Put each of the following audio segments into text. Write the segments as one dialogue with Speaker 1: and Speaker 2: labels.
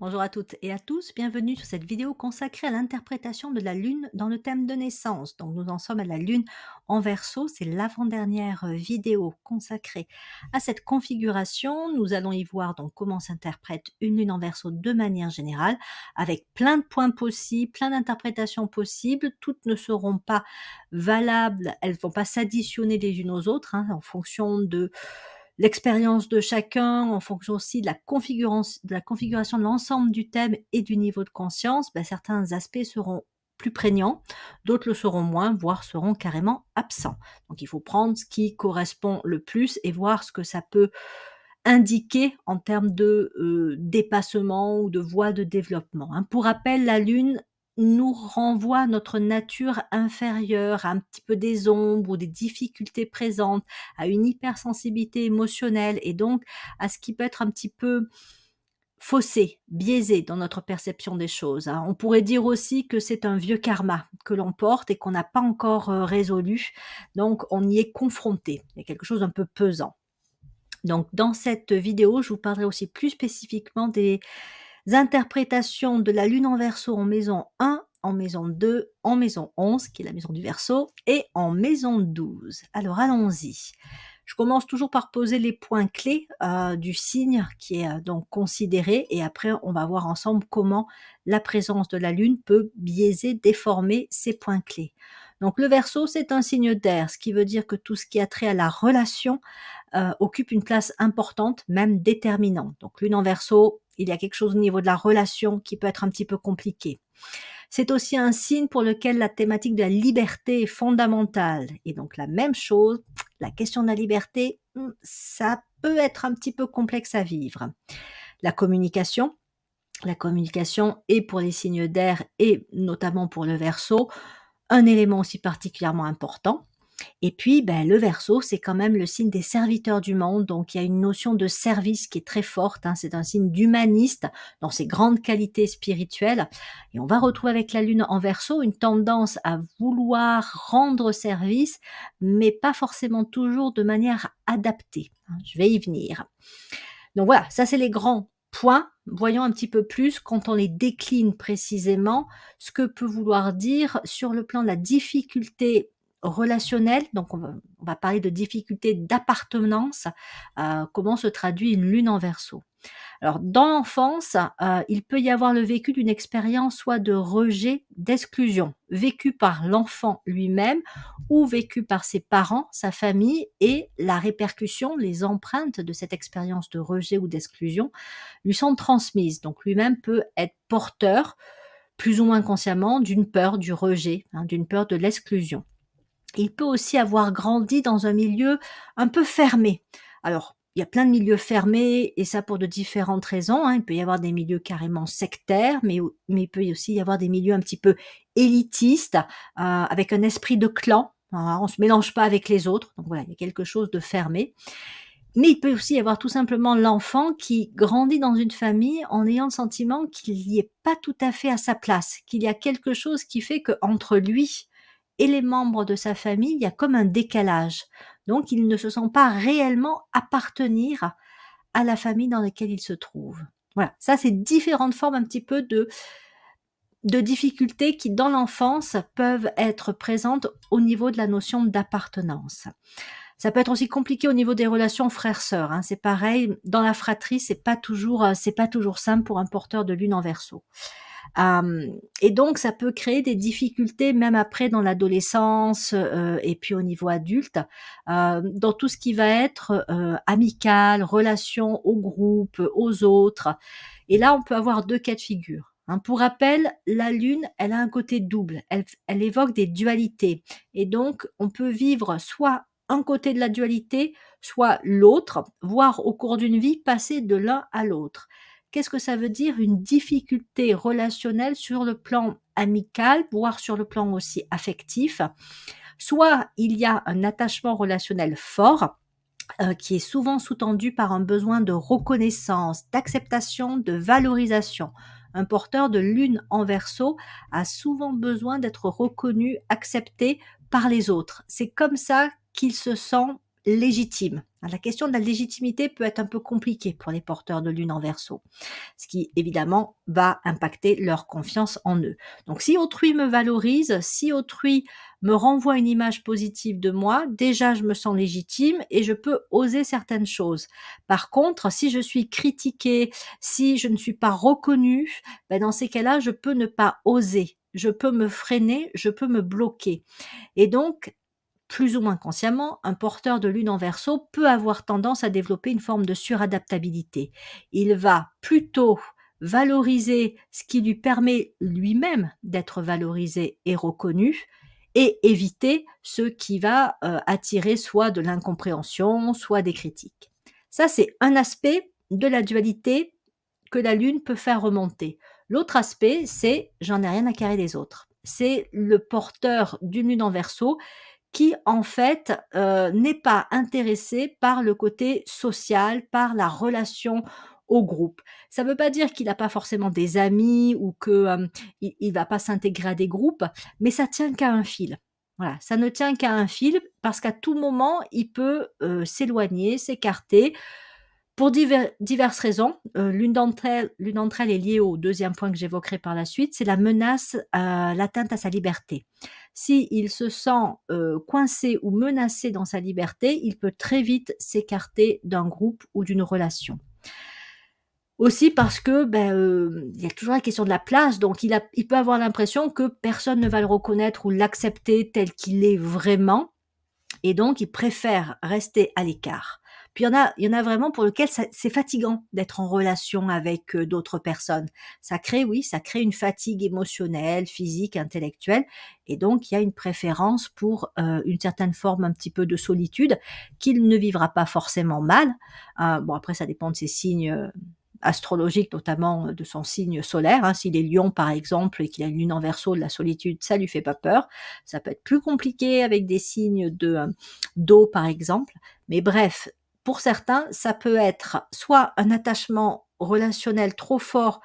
Speaker 1: Bonjour à toutes et à tous, bienvenue sur cette vidéo consacrée à l'interprétation de la Lune dans le thème de naissance. Donc nous en sommes à la Lune en verso, c'est l'avant-dernière euh, vidéo consacrée à cette configuration. Nous allons y voir donc comment s'interprète une Lune en verso de manière générale, avec plein de points possibles, plein d'interprétations possibles. Toutes ne seront pas valables, elles ne vont pas s'additionner les unes aux autres hein, en fonction de l'expérience de chacun, en fonction aussi de la, configuration de la configuration de l'ensemble du thème et du niveau de conscience, bah, certains aspects seront plus prégnants, d'autres le seront moins, voire seront carrément absents. Donc il faut prendre ce qui correspond le plus et voir ce que ça peut indiquer en termes de euh, dépassement ou de voie de développement. Hein. Pour rappel, la Lune nous renvoie notre nature inférieure, à un petit peu des ombres ou des difficultés présentes, à une hypersensibilité émotionnelle et donc à ce qui peut être un petit peu faussé, biaisé dans notre perception des choses. Hein. On pourrait dire aussi que c'est un vieux karma que l'on porte et qu'on n'a pas encore euh, résolu, donc on y est confronté. Il y a quelque chose d'un peu pesant. Donc dans cette vidéo, je vous parlerai aussi plus spécifiquement des interprétations de la lune en verso en maison 1, en maison 2, en maison 11, qui est la maison du verso, et en maison 12. Alors allons-y. Je commence toujours par poser les points clés euh, du signe qui est euh, donc considéré et après on va voir ensemble comment la présence de la Lune peut biaiser, déformer ces points clés. Donc le verso, c'est un signe d'air, ce qui veut dire que tout ce qui a trait à la relation euh, occupe une place importante, même déterminante. Donc lune en verso, il y a quelque chose au niveau de la relation qui peut être un petit peu compliqué. C'est aussi un signe pour lequel la thématique de la liberté est fondamentale. Et donc la même chose, la question de la liberté, hmm, ça peut être un petit peu complexe à vivre. La communication, la communication est pour les signes d'air et notamment pour le verso un élément aussi particulièrement important et puis, ben, le verso, c'est quand même le signe des serviteurs du monde, donc il y a une notion de service qui est très forte, hein. c'est un signe d'humaniste dans ses grandes qualités spirituelles. Et on va retrouver avec la lune en verso une tendance à vouloir rendre service, mais pas forcément toujours de manière adaptée. Hein. Je vais y venir. Donc voilà, ça c'est les grands points. Voyons un petit peu plus quand on les décline précisément ce que peut vouloir dire sur le plan de la difficulté relationnel, donc on va, parler de difficultés d'appartenance, euh, comment se traduit une lune en verso. Alors, dans l'enfance, euh, il peut y avoir le vécu d'une expérience soit de rejet, d'exclusion, vécue par l'enfant lui-même ou vécu par ses parents, sa famille, et la répercussion, les empreintes de cette expérience de rejet ou d'exclusion lui sont transmises. Donc, lui-même peut être porteur, plus ou moins consciemment, d'une peur du rejet, hein, d'une peur de l'exclusion. Il peut aussi avoir grandi dans un milieu un peu fermé. Alors, il y a plein de milieux fermés, et ça pour de différentes raisons. Hein. Il peut y avoir des milieux carrément sectaires, mais, mais il peut aussi y avoir des milieux un petit peu élitistes, euh, avec un esprit de clan. Hein, on ne se mélange pas avec les autres, donc voilà, il y a quelque chose de fermé. Mais il peut aussi y avoir tout simplement l'enfant qui grandit dans une famille en ayant le sentiment qu'il n'y est pas tout à fait à sa place, qu'il y a quelque chose qui fait qu'entre lui et les membres de sa famille, il y a comme un décalage. Donc, ils ne se sentent pas réellement appartenir à la famille dans laquelle ils se trouvent. Voilà, ça, c'est différentes formes un petit peu de, de difficultés qui, dans l'enfance, peuvent être présentes au niveau de la notion d'appartenance. Ça peut être aussi compliqué au niveau des relations frères-sœurs. Hein. C'est pareil, dans la fratrie, c'est pas toujours, euh, c'est pas toujours simple pour un porteur de lune en verso. Euh, et donc, ça peut créer des difficultés même après dans l'adolescence euh, et puis au niveau adulte, euh, dans tout ce qui va être amical, relation au groupe, aux autres. Et là, on peut avoir deux cas de figure. Hein. pour rappel, la Lune, elle a un côté double, elle évoque des dualités. Et donc, on peut vivre soit un côté de la dualité, soit l'autre, voire au cours d'une vie passer de l'un à l'autre. Qu'est-ce que ça veut dire une difficulté relationnelle sur le plan amical, voire sur le plan aussi affectif Soit il y a un attachement relationnel fort, euh, qui est souvent sous-tendu par un besoin de reconnaissance, d'acceptation, de valorisation. Un porteur de lune en verso a souvent besoin d'être reconnu, accepté par les autres. C'est comme ça qu'il se sent légitime. Hein, la question de la légitimité peut être un peu compliquée pour les porteurs de lune en verso, ce qui évidemment va impacter leur confiance en eux. Donc si autrui me valorise, si autrui me renvoie une image positive de moi, déjà je me sens légitime et je peux oser certaines choses. Par contre, si je suis critiquée, si je ne suis pas reconnue, ben, dans ces cas-là, je peux ne pas oser je peux me freiner, je peux me bloquer. Et donc, plus ou moins consciemment, un porteur de lune en verso peut avoir tendance à développer une forme de suradaptabilité. Il va plutôt valoriser ce qui lui permet lui-même d'être valorisé et reconnu, et éviter ce qui va euh, attirer soit de l'incompréhension, soit des critiques. Ça, c'est un aspect de la dualité que la Lune peut faire remonter. L'autre aspect, c'est j'en ai rien à carrer des autres. C'est le porteur d'une Lune en verso qui en fait euh, n'est pas intéressé par le côté social, par la relation au groupe. Ça ne veut pas dire qu'il n'a pas forcément des amis ou qu'il euh, ne va pas s'intégrer à des groupes, mais ça tient qu'à un fil. Voilà, ça ne tient qu'à un fil parce qu'à tout moment, il peut euh, s'éloigner, s'écarter pour diverses raisons. l'une d'entre elles, l'une d'entre elles est liée au deuxième point que j'évoquerai par la suite, c'est la menace, l'atteinte à sa liberté s'il se sent euh, coincé ou menacé dans sa liberté, il peut très vite s'écarter d'un groupe ou d'une relation. Aussi parce que ben, euh, il y a toujours la question de la place, donc il, a, il peut avoir l'impression que personne ne va le reconnaître ou l'accepter tel qu'il est vraiment, et donc il préfère rester à l'écart. Puis il y en a, il y en a vraiment pour lequel c'est fatigant d'être en relation avec euh, d'autres personnes. Ça crée, oui, ça crée une fatigue émotionnelle, physique, intellectuelle, et donc il y a une préférence pour euh, une certaine forme un petit peu de solitude qu'il ne vivra pas forcément mal. Euh, bon après ça dépend de ses signes astrologiques, notamment de son signe solaire. Hein. S'il est lion, par exemple, et qu'il a une lune en verso, de la solitude, ça lui fait pas peur. Ça peut être plus compliqué avec des signes de d'eau, par exemple. Mais bref, pour certains, ça peut être soit un attachement relationnel trop fort,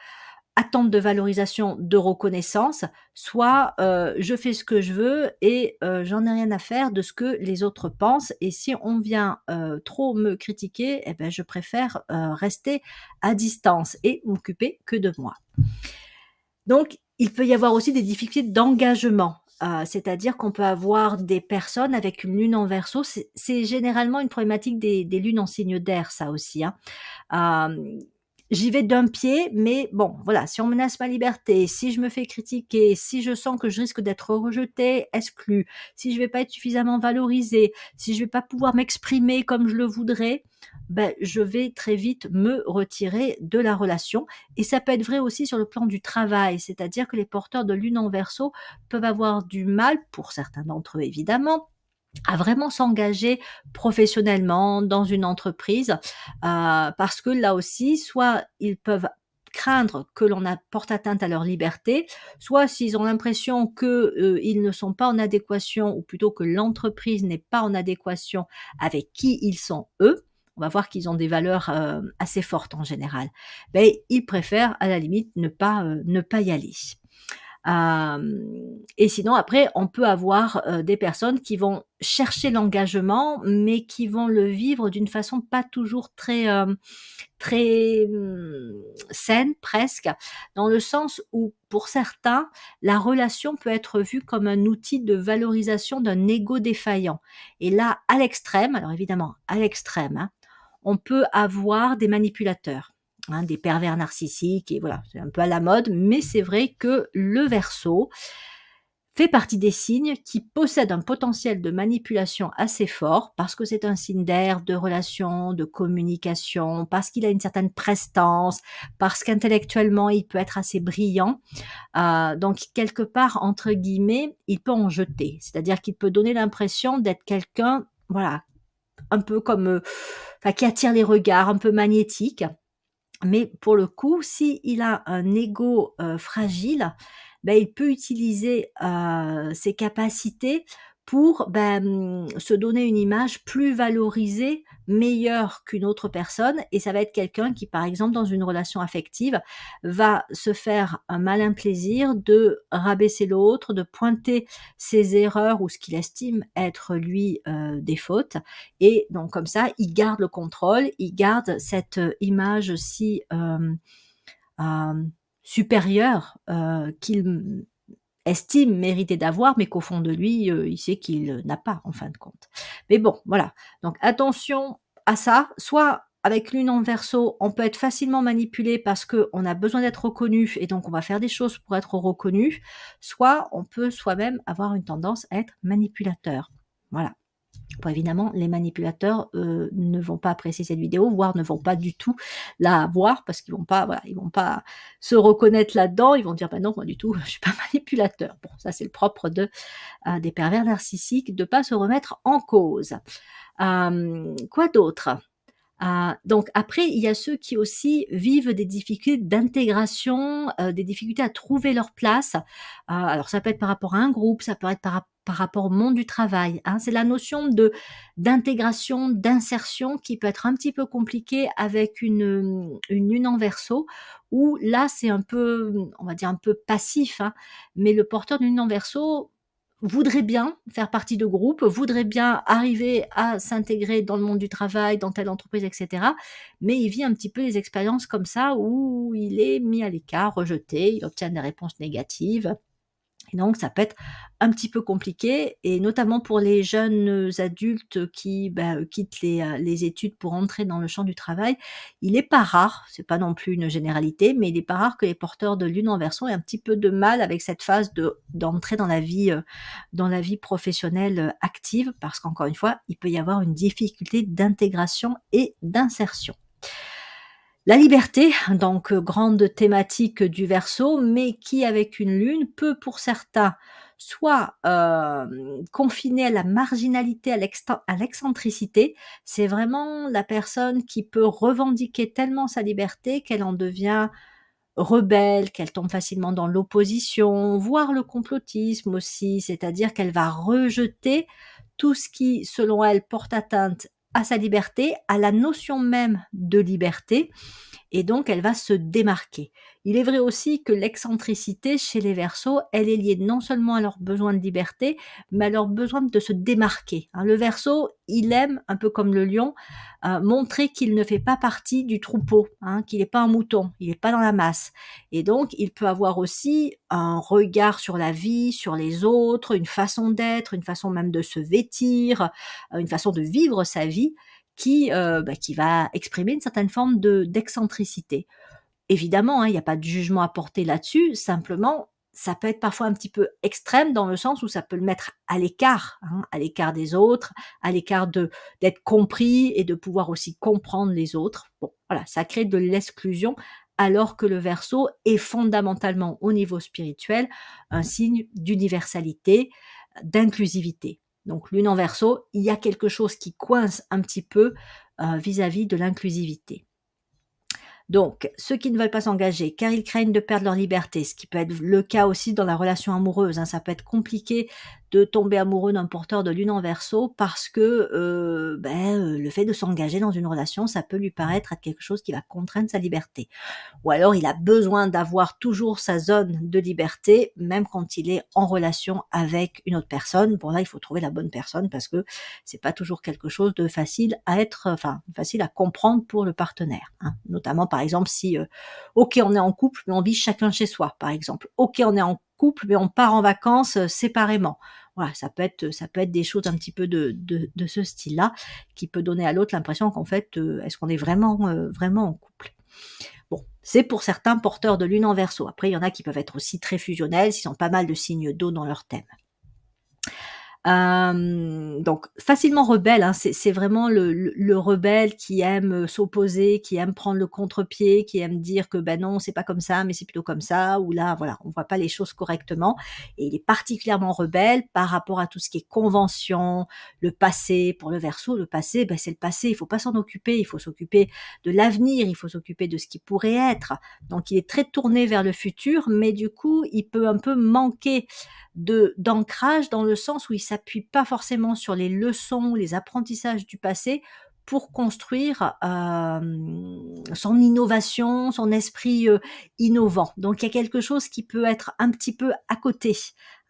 Speaker 1: attente de valorisation, de reconnaissance, soit euh, je fais ce que je veux et euh, j'en ai rien à faire de ce que les autres pensent. Et si on vient euh, trop me critiquer, eh ben, je préfère euh, rester à distance et m'occuper que de moi. Donc, il peut y avoir aussi des difficultés d'engagement euh, c'est-à-dire qu'on peut avoir des personnes avec une lune en verso. C'est généralement une problématique des, lunes en signe d'air, ça aussi. Hein. Euh, j'y vais d'un pied, mais bon, voilà, si on menace ma liberté, si je me fais critiquer, si je sens que je risque d'être rejetée, exclue, si je vais pas être suffisamment valorisée, si je vais pas pouvoir m'exprimer comme je le voudrais, ben, je vais très vite me retirer de la relation. Et ça peut être vrai aussi sur le plan du travail, c'est-à-dire que les porteurs de lune en verso peuvent avoir du mal, pour certains d'entre eux évidemment, à vraiment s'engager professionnellement dans une entreprise euh, parce que là aussi, soit ils peuvent craindre que l'on apporte atteinte à leur liberté, soit s'ils ont l'impression qu'ils euh, ils ne sont pas en adéquation, ou plutôt que l'entreprise n'est pas en adéquation avec qui ils sont eux, on va voir qu'ils ont des valeurs euh, assez fortes en général, ben, ils préfèrent à la limite ne pas, ne pas y aller et sinon, après, on peut avoir des personnes qui vont chercher l'engagement, mais qui vont le vivre d'une façon pas toujours très très mmh, saine presque, dans le sens où pour certains, la relation peut être vue comme un outil de valorisation d'un égo défaillant. Et là, à l'extrême, alors évidemment, à l'extrême, hein, on peut avoir des manipulateurs Hein, des pervers narcissiques, et voilà, c'est un peu à la mode, mais c'est vrai que le verso fait partie des signes qui possèdent un potentiel de manipulation assez fort parce que c'est un signe d'air, de relation, de communication, parce qu'il a une certaine prestance, parce qu'intellectuellement il peut être assez brillant. Euh, donc quelque part, entre guillemets, il peut en jeter. C'est-à-dire qu'il peut donner l'impression d'être quelqu'un, voilà, un peu comme, euh, qui attire les regards, un peu magnétique. Mais pour le coup, s'il a un ego euh, fragile, ben, il peut utiliser euh, ses capacités pour ben, se donner une image plus valorisée, meilleure qu'une autre personne. Et ça va être quelqu'un qui, par exemple, dans une relation affective, va se faire un malin plaisir de rabaisser l'autre, de pointer ses erreurs ou ce qu'il estime être, lui, euh, des fautes. Et donc, comme ça, il garde le contrôle, il garde cette euh, image si... Euh, supérieure qu'il estime mériter d'avoir, mais qu'au fond de lui, euh, il sait qu'il euh, n'a pas en fin de compte. Mais bon, voilà. Donc attention à ça. Soit avec lune en verso, on peut être facilement manipulé parce qu'on a besoin d'être reconnu et donc on va faire des choses pour être reconnu, soit on peut soi-même avoir une tendance à être manipulateur. Voilà évidemment, les manipulateurs euh, ne vont pas apprécier cette vidéo, voire ne vont pas du tout la voir parce qu'ils vont pas, ils vont pas se reconnaître là-dedans. Ils vont dire, ben non, moi du tout, je suis pas manipulateur. Bon, ça c'est le propre de euh, des pervers narcissiques de pas se remettre en cause. Hum, quoi d'autre euh, donc après, il y a ceux qui aussi vivent des difficultés d'intégration, euh, des difficultés à trouver leur place. Euh, alors ça peut être par rapport à un groupe, ça peut être par, rapport au monde du travail. Hein. C'est la notion de d'intégration, d'insertion qui peut être un petit peu compliquée avec une une en verso où là c'est un peu, on va dire un peu passif, hein. mais le porteur d'une en verso voudrait bien faire partie de groupe, voudrait bien arriver à s'intégrer dans le monde du travail, dans telle entreprise, etc. Mais il vit un petit peu des expériences comme ça où il est mis à l'écart, rejeté, il obtient des réponses négatives. Et donc, ça peut être un petit peu compliqué, et notamment pour les jeunes adultes qui bah, euh, quittent euh, les, études pour entrer dans le champ du travail, il n'est pas rare, c'est pas non plus une généralité, mais il n'est pas rare que les porteurs de lune en version aient un petit peu de mal avec cette phase d'entrer dans euh, dans la vie professionnelle active, parce qu'encore une fois, il peut y avoir une difficulté d'intégration et d'insertion. La liberté, donc grande thématique du verso, mais qui avec une lune peut pour certains soit euh, confinée à la marginalité, à l'excentricité. C'est vraiment la personne qui peut revendiquer tellement sa liberté qu'elle en devient rebelle, qu'elle tombe facilement dans l'opposition, voire le complotisme aussi, c'est-à-dire qu'elle va rejeter tout ce qui, selon elle, porte atteinte à sa liberté, à la notion même de liberté, et donc elle va se démarquer. Il est vrai aussi que l'excentricité chez les Verseaux elle est liée non seulement à leur besoin de liberté, mais à leur besoin de se démarquer. Hein. Le Verseau il aime, un peu comme le lion, euh, montrer qu'il ne fait pas partie du troupeau, hein, qu'il n'est pas un mouton, il n'est pas dans la masse. Et donc, il peut avoir aussi un regard sur la vie, sur les autres, une façon d'être, une façon même de se vêtir, euh, une façon de vivre sa vie qui, euh, bah, va exprimer une certaine forme d'excentricité. Évidemment, hein, il n'y a pas de jugement à porter là-dessus, simplement, ça peut être parfois un petit peu extrême dans le sens où ça peut le mettre à l'écart, hein, à l'écart des autres, à l'écart de d'être compris et de pouvoir aussi comprendre les autres. Bon, voilà, ça crée de l'exclusion alors que le verso est fondamentalement au niveau spirituel un signe d'universalité, d'inclusivité. Donc lune en verso, il y a quelque chose qui coince un petit peu vis à -vis de l'inclusivité. Donc, ceux qui ne veulent pas s'engager car ils craignent de perdre leur liberté, ce qui peut être le cas aussi dans la relation amoureuse, hein. ça peut être compliqué de tomber amoureux d'un porteur de lune en verso parce que euh, ben, euh, le fait de s'engager dans une relation, ça peut lui mmh. paraître être quelque chose qui va contraindre sa liberté. Ou alors il a besoin d'avoir toujours sa zone de liberté, même quand il est en relation avec une autre personne. Bon là, il faut trouver la bonne personne parce que c'est pas toujours quelque chose de facile à être, enfin facile à comprendre pour le partenaire. Hein. Notamment par exemple si, euh, ok, on est en couple, mais on vit chacun chez soi, par exemple. Ok, on est en couple, mais on part en vacances euh, séparément. Voilà, ça peut être, ça peut être des choses un petit peu de, ce style-là qui peut donner à l'autre l'impression qu'en fait, euh, est-ce qu'on est vraiment, euh, vraiment en couple Bon, c'est pour certains porteurs de lune en verso. Après, il y en a qui peuvent être aussi très fusionnels, s'ils ont pas mal de signes d'eau dans leur thème. Euh, donc facilement rebelle, hein, c'est vraiment le, rebelle qui aime euh, s'opposer, qui aime prendre le contre-pied, qui aime dire que ben non, c'est pas comme ça, mais c'est plutôt comme ça, ou là, voilà, on voit pas les choses correctement. Et il est particulièrement rebelle par rapport à tout ce qui est convention, le passé. Pour le verso, le passé, ben, c'est le passé, il faut pas s'en occuper, il faut s'occuper de l'avenir, il faut s'occuper de ce qui pourrait être. Donc il est très tourné vers le futur, mais du coup, il peut un peu manquer de d'ancrage dans le sens où il s'appuie pas forcément sur les leçons ou les apprentissages du passé pour construire euh, son innovation, son esprit euh, innovant. Donc il y a quelque chose qui peut être un petit peu à côté.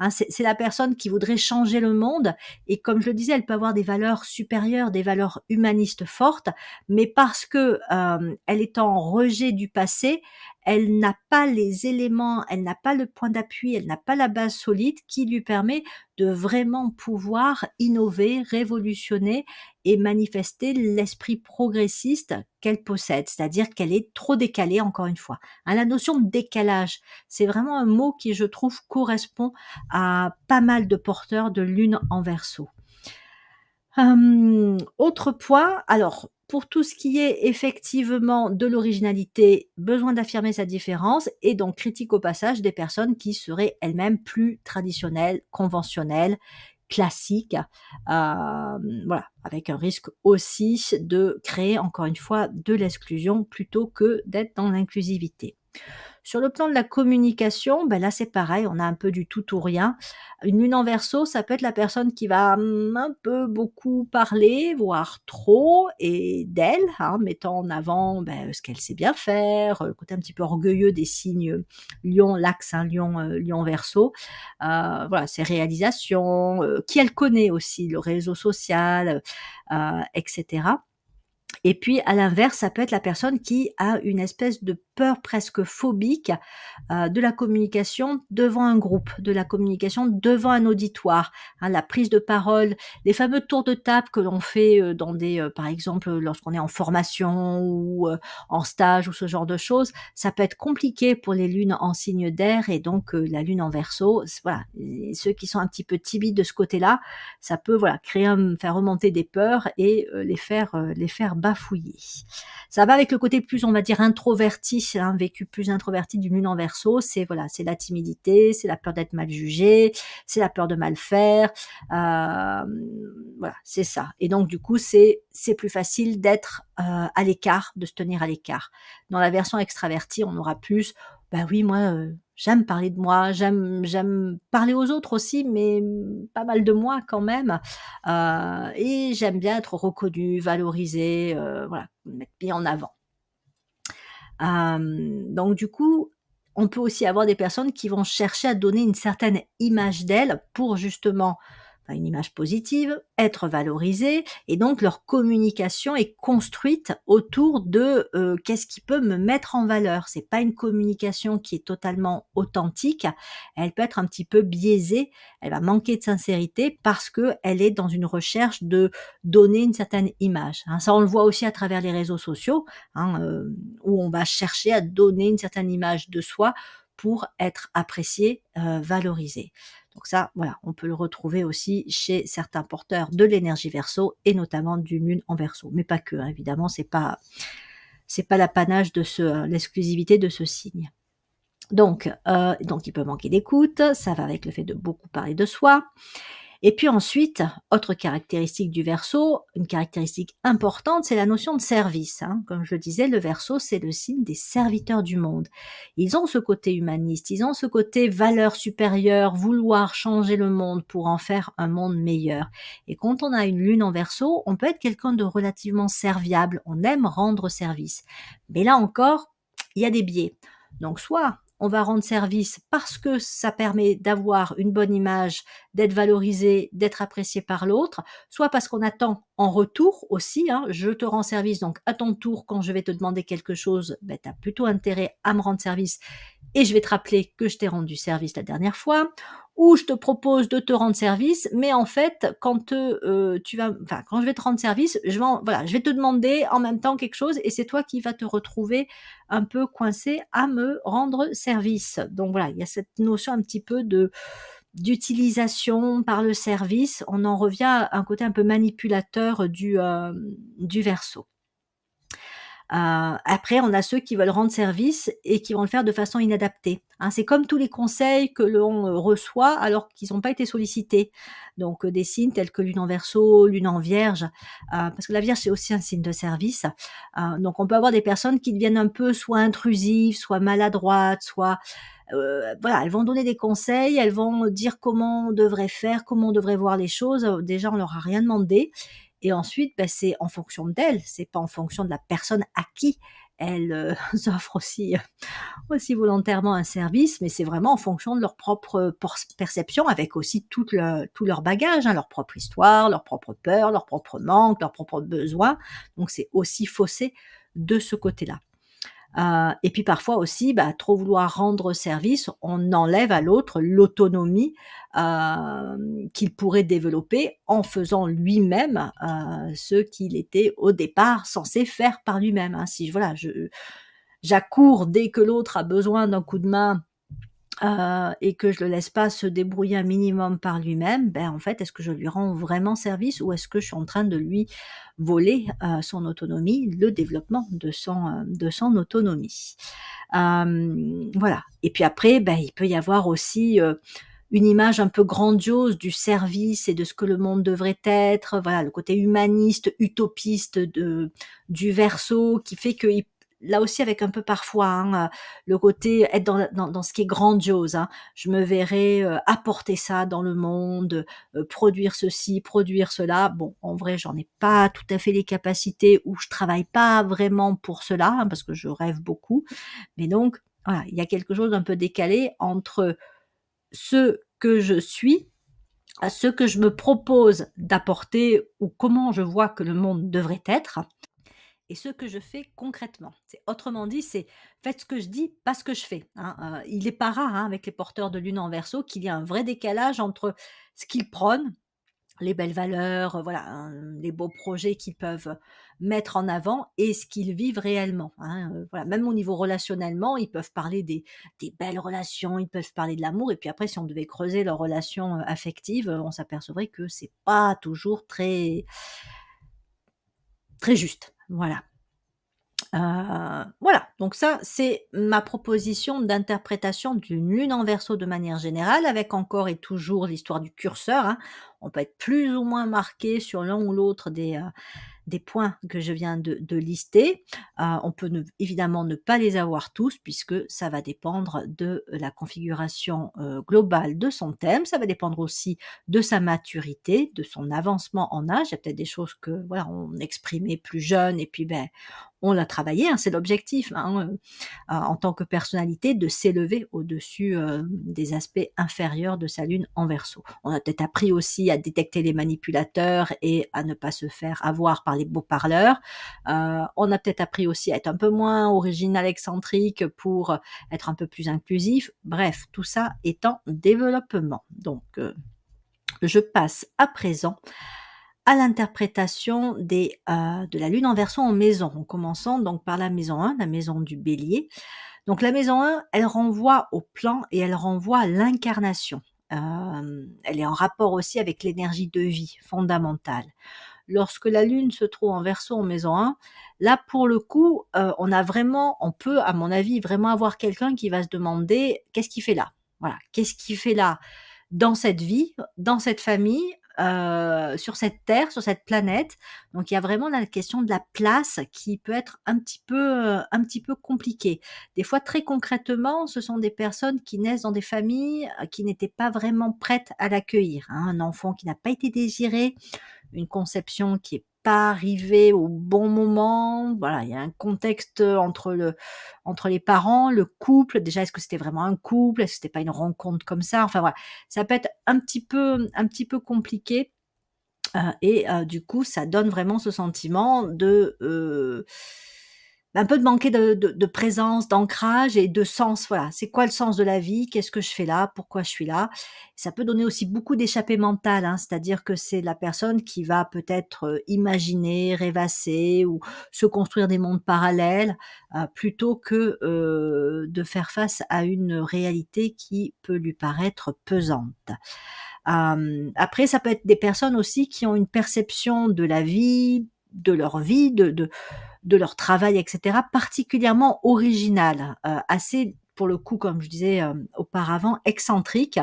Speaker 1: Hein. c'est la personne qui voudrait changer le monde et comme je le disais, elle peut avoir des valeurs supérieures, des valeurs humanistes fortes, mais parce que euh, elle est en rejet du passé, elle n'a pas les éléments, elle n'a pas le point d'appui, elle n'a pas la base solide qui lui permet de vraiment pouvoir innover, révolutionner et manifester l'esprit progressiste qu'elle possède, c'est-à-dire qu'elle est trop décalée, encore une fois. Hein, la notion de décalage, c'est vraiment un mot qui, je trouve, correspond à pas mal de porteurs de lune en verso. Hum, autre point, alors pour tout ce qui est effectivement de l'originalité, besoin d'affirmer sa différence et donc critique au passage des personnes qui seraient elles-mêmes plus traditionnelles, conventionnelles, classique, euh, voilà, avec un risque aussi de créer encore une fois de l'exclusion plutôt que d'être dans l'inclusivité. Sur le plan de la communication, ben là c'est pareil, on a un peu du tout ou rien. Une lune en verso, ça peut être la personne qui va hum, un peu beaucoup parler, voire trop, et d'elle, hein, mettant en avant ben, ce qu'elle sait bien faire, le côté un petit peu orgueilleux des signes lion, l'axe hein, lion, euh, lion verso. Euh, voilà, ses réalisations, euh, qui elle connaît aussi, le réseau social, etc. Et puis, à l'inverse, ça peut être la personne qui a une espèce de peur presque phobique euh, de la communication devant un groupe, de la communication devant un auditoire, hein, la prise de parole, les fameux tours de table que l'on fait euh, dans des, euh, par exemple, lorsqu'on est en formation ou en stage ou ce genre de choses, ça peut être compliqué pour les lunes en signe d'air et donc la lune en verso. Voilà, ceux qui sont un petit peu timides de ce côté-là, ça peut voilà créer, faire remonter des peurs et les faire les faire bafouiller. Ça va avec le côté plus, on va dire, introverti un vécu plus introverti du lune en verso, c'est voilà, c'est la timidité, c'est la peur d'être mal jugé, c'est la peur de mal faire, euh, voilà, c'est ça. Et donc du coup, c'est c'est plus facile d'être euh, à l'écart, de se tenir à l'écart. Dans la version extravertie, on aura plus, ben oui, moi. Euh, j'aime parler de moi, j'aime j'aime parler aux autres aussi, mais pas mal de moi quand même. et j'aime bien être reconnue, valorisée, voilà, mettre bien en avant. Euh, donc du coup, on peut aussi avoir des personnes qui vont chercher à donner une certaine image d'elle pour justement une image positive, être valorisé, et donc leur communication est construite autour de euh, qu'est-ce qui peut me mettre en valeur. C'est pas une communication qui est totalement authentique. Elle peut être un petit peu biaisée, elle va manquer de sincérité parce que elle est dans une recherche de donner une certaine image. Hein. ça, on le voit aussi à travers les réseaux sociaux, hein, euh, où on va chercher à donner une certaine image de soi pour être apprécié, euh, valorisé. Donc ça, voilà, on peut le retrouver aussi chez certains porteurs de l'énergie verso et notamment du lune en verso. Mais pas que, hein, évidemment, c'est pas, c'est pas l'apanage de ce, euh, l'exclusivité de ce signe. Donc, euh, donc il peut manquer d'écoute, ça va avec le fait de beaucoup parler de soi. Et puis ensuite, autre caractéristique du verso, une caractéristique importante, c'est la notion de service. Hein. Comme je le disais, le verso, c'est le signe des serviteurs du monde. Ils ont ce côté humaniste, ils ont ce côté valeur supérieure, vouloir changer le monde pour en faire un monde meilleur. Et quand on a une lune en verso, on peut être quelqu'un de relativement serviable, on aime rendre service. Mais là encore, il y a des biais. Donc soit on va rendre service parce que ça permet d'avoir une bonne image, d'être valorisé, d'être apprécié par l'autre, soit parce qu'on attend en retour aussi, hein, je te rends service, donc à ton tour, quand je vais te demander quelque chose, ben, tu as plutôt intérêt à me rendre service et je vais te rappeler que je t'ai rendu service la dernière fois, ou je te propose de te rendre service, mais en fait, quand euh, tu vas, quand je vais te rendre service, je vais, je vais te demander en même temps quelque chose, et c'est toi qui vas te retrouver un peu coincé à me rendre service. Donc voilà, il y a cette notion un petit peu de d'utilisation par le service. On en revient à un côté un peu manipulateur du euh, du verso. Euh, après, on a ceux qui veulent rendre service et qui vont le faire de façon inadaptée. Hein. c'est comme tous les conseils que l'on euh, reçoit alors qu'ils n'ont pas été sollicités. Donc euh, des signes tels que lune en verso, lune en vierge, parce que la vierge c'est aussi un signe de service. donc on peut avoir des personnes qui deviennent un peu soit intrusives, soit maladroites, soit euh, voilà, elles vont donner des conseils, elles vont dire comment on devrait faire, comment on devrait voir les choses. Déjà, on leur a rien demandé. Et ensuite, bah, c'est en fonction d'elle, c'est pas en fonction de la personne à qui elle euh, offre aussi, euh, aussi volontairement un service, mais c'est vraiment en fonction de leur propre euh, perception, avec aussi tout, tout leur bagage, hein, leur propre histoire, leur propre peur, leur propre manque, leur propre besoin. Donc c'est aussi faussé de ce côté-là. Euh, et puis parfois aussi, bah, trop vouloir rendre service, on enlève à l'autre l'autonomie euh, qu'il pourrait développer en faisant lui-même euh, ce qu'il était au départ censé faire par lui-même. Hein. Si voilà, je j'accours dès que l'autre a besoin d'un coup de main euh, et que je le laisse pas se débrouiller un minimum par lui-même, ben en fait, est-ce que je lui rends vraiment service ou est-ce que je suis en train de lui voler euh, son autonomie, le développement de son, euh, de son autonomie Voilà. Et puis après, ben, il peut y avoir aussi une image un peu grandiose du service et de ce que le monde devrait être, voilà, le côté humaniste, utopiste de, du verso, qui fait que là aussi avec un peu parfois hein, euh, le côté être dans, dans, dans, ce qui est grandiose. Hein. Je me verrais euh, apporter ça dans le monde, euh, produire ceci, produire cela. Bon, en vrai, j'en ai pas tout à fait les capacités ou je travaille pas vraiment pour cela hein, parce que je rêve beaucoup. Mais donc, il y a quelque chose d'un peu décalé entre ce que je suis à ce que je me propose d'apporter ou comment je vois que le monde devrait être et ce que je fais concrètement. C'est, autrement dit, c'est faites ce que je dis, pas ce que je fais. Hein, hein. il n'est pas rare hein, avec les porteurs de lune en verso qu'il y a un vrai décalage entre ce qu'ils prônent, les belles valeurs, euh, voilà, les beaux projets qu'ils peuvent mettre en avant et ce qu'ils vivent réellement. Euh, même au niveau relationnellement, ils peuvent parler des, belles relations, ils peuvent parler de l'amour, et puis après, si on devait creuser leurs relations euh, affectives, on s'apercevrait que c'est pas toujours très très juste. Voilà. Euh, voilà, donc ça, c'est ma proposition d'interprétation d'une lune en verso de manière générale, avec encore et toujours l'histoire du curseur. Hein. On peut être plus ou moins marqué sur l'un ou l'autre des, euh, des points que je viens de, lister. Euh, on peut évidemment ne pas les avoir tous puisque ça va dépendre de la configuration euh, globale de son thème. Ça va dépendre aussi de sa maturité, de son avancement en âge. Il y a peut-être des choses que voilà on exprimait plus jeune et puis ben on l'a travaillé, hein, c'est l'objectif hein, euh, euh, en tant que personnalité de s'élever au-dessus euh, des aspects inférieurs de sa lune en verso. On a peut-être appris aussi à détecter les manipulateurs et à ne pas se faire avoir par les beaux parleurs. on a peut-être appris aussi à être un peu moins original, excentrique pour être un peu plus inclusif. Bref, tout ça est en développement. Donc, je passe à présent à l'interprétation des euh, de la lune en verso en maison, en commençant donc par la maison 1, la maison du bélier. Donc la maison 1, elle renvoie au plan et elle renvoie à l'incarnation. Euh, elle est en rapport aussi avec l'énergie de vie fondamentale. Lorsque la lune se trouve en verso en maison 1, là pour le coup, euh, on a vraiment, on peut à mon avis vraiment avoir quelqu'un qui va se demander qu'est-ce qu'il fait là Voilà, qu'est-ce qu'il fait là dans cette vie, dans cette famille, euh, sur cette Terre, sur cette planète. Donc il y a vraiment la question de la place qui peut être un petit peu, euh, un petit peu compliquée. Des fois, très concrètement, ce sont des personnes qui naissent dans des familles euh, qui n'étaient pas vraiment prêtes à l'accueillir. Hein. Un enfant qui n'a pas été désiré, une conception qui est pas arrivé au bon moment. Voilà, il y a un contexte euh, entre le, entre les parents, le couple. Déjà, est-ce que c'était vraiment un couple Est-ce que c'était pas une rencontre comme ça Enfin voilà, ça peut être un petit peu, un petit peu compliqué. Euh, et euh, du coup, ça donne vraiment ce sentiment de un peu de manquer de, de, présence, d'ancrage et de sens. Voilà, c'est quoi le sens de la vie Qu'est-ce que je fais là Pourquoi je suis là Ça peut donner aussi beaucoup d'échappées mentales, hein. c'est-à-dire que c'est la personne qui va peut-être euh, imaginer, rêvasser ou se construire des mondes parallèles euh, plutôt que euh, de faire face à une réalité qui peut lui paraître pesante. après, ça peut être des personnes aussi qui ont une perception de la vie, de leur vie, de, de de leur travail, etc., particulièrement original, euh, assez pour le coup, comme je disais euh, auparavant, excentrique.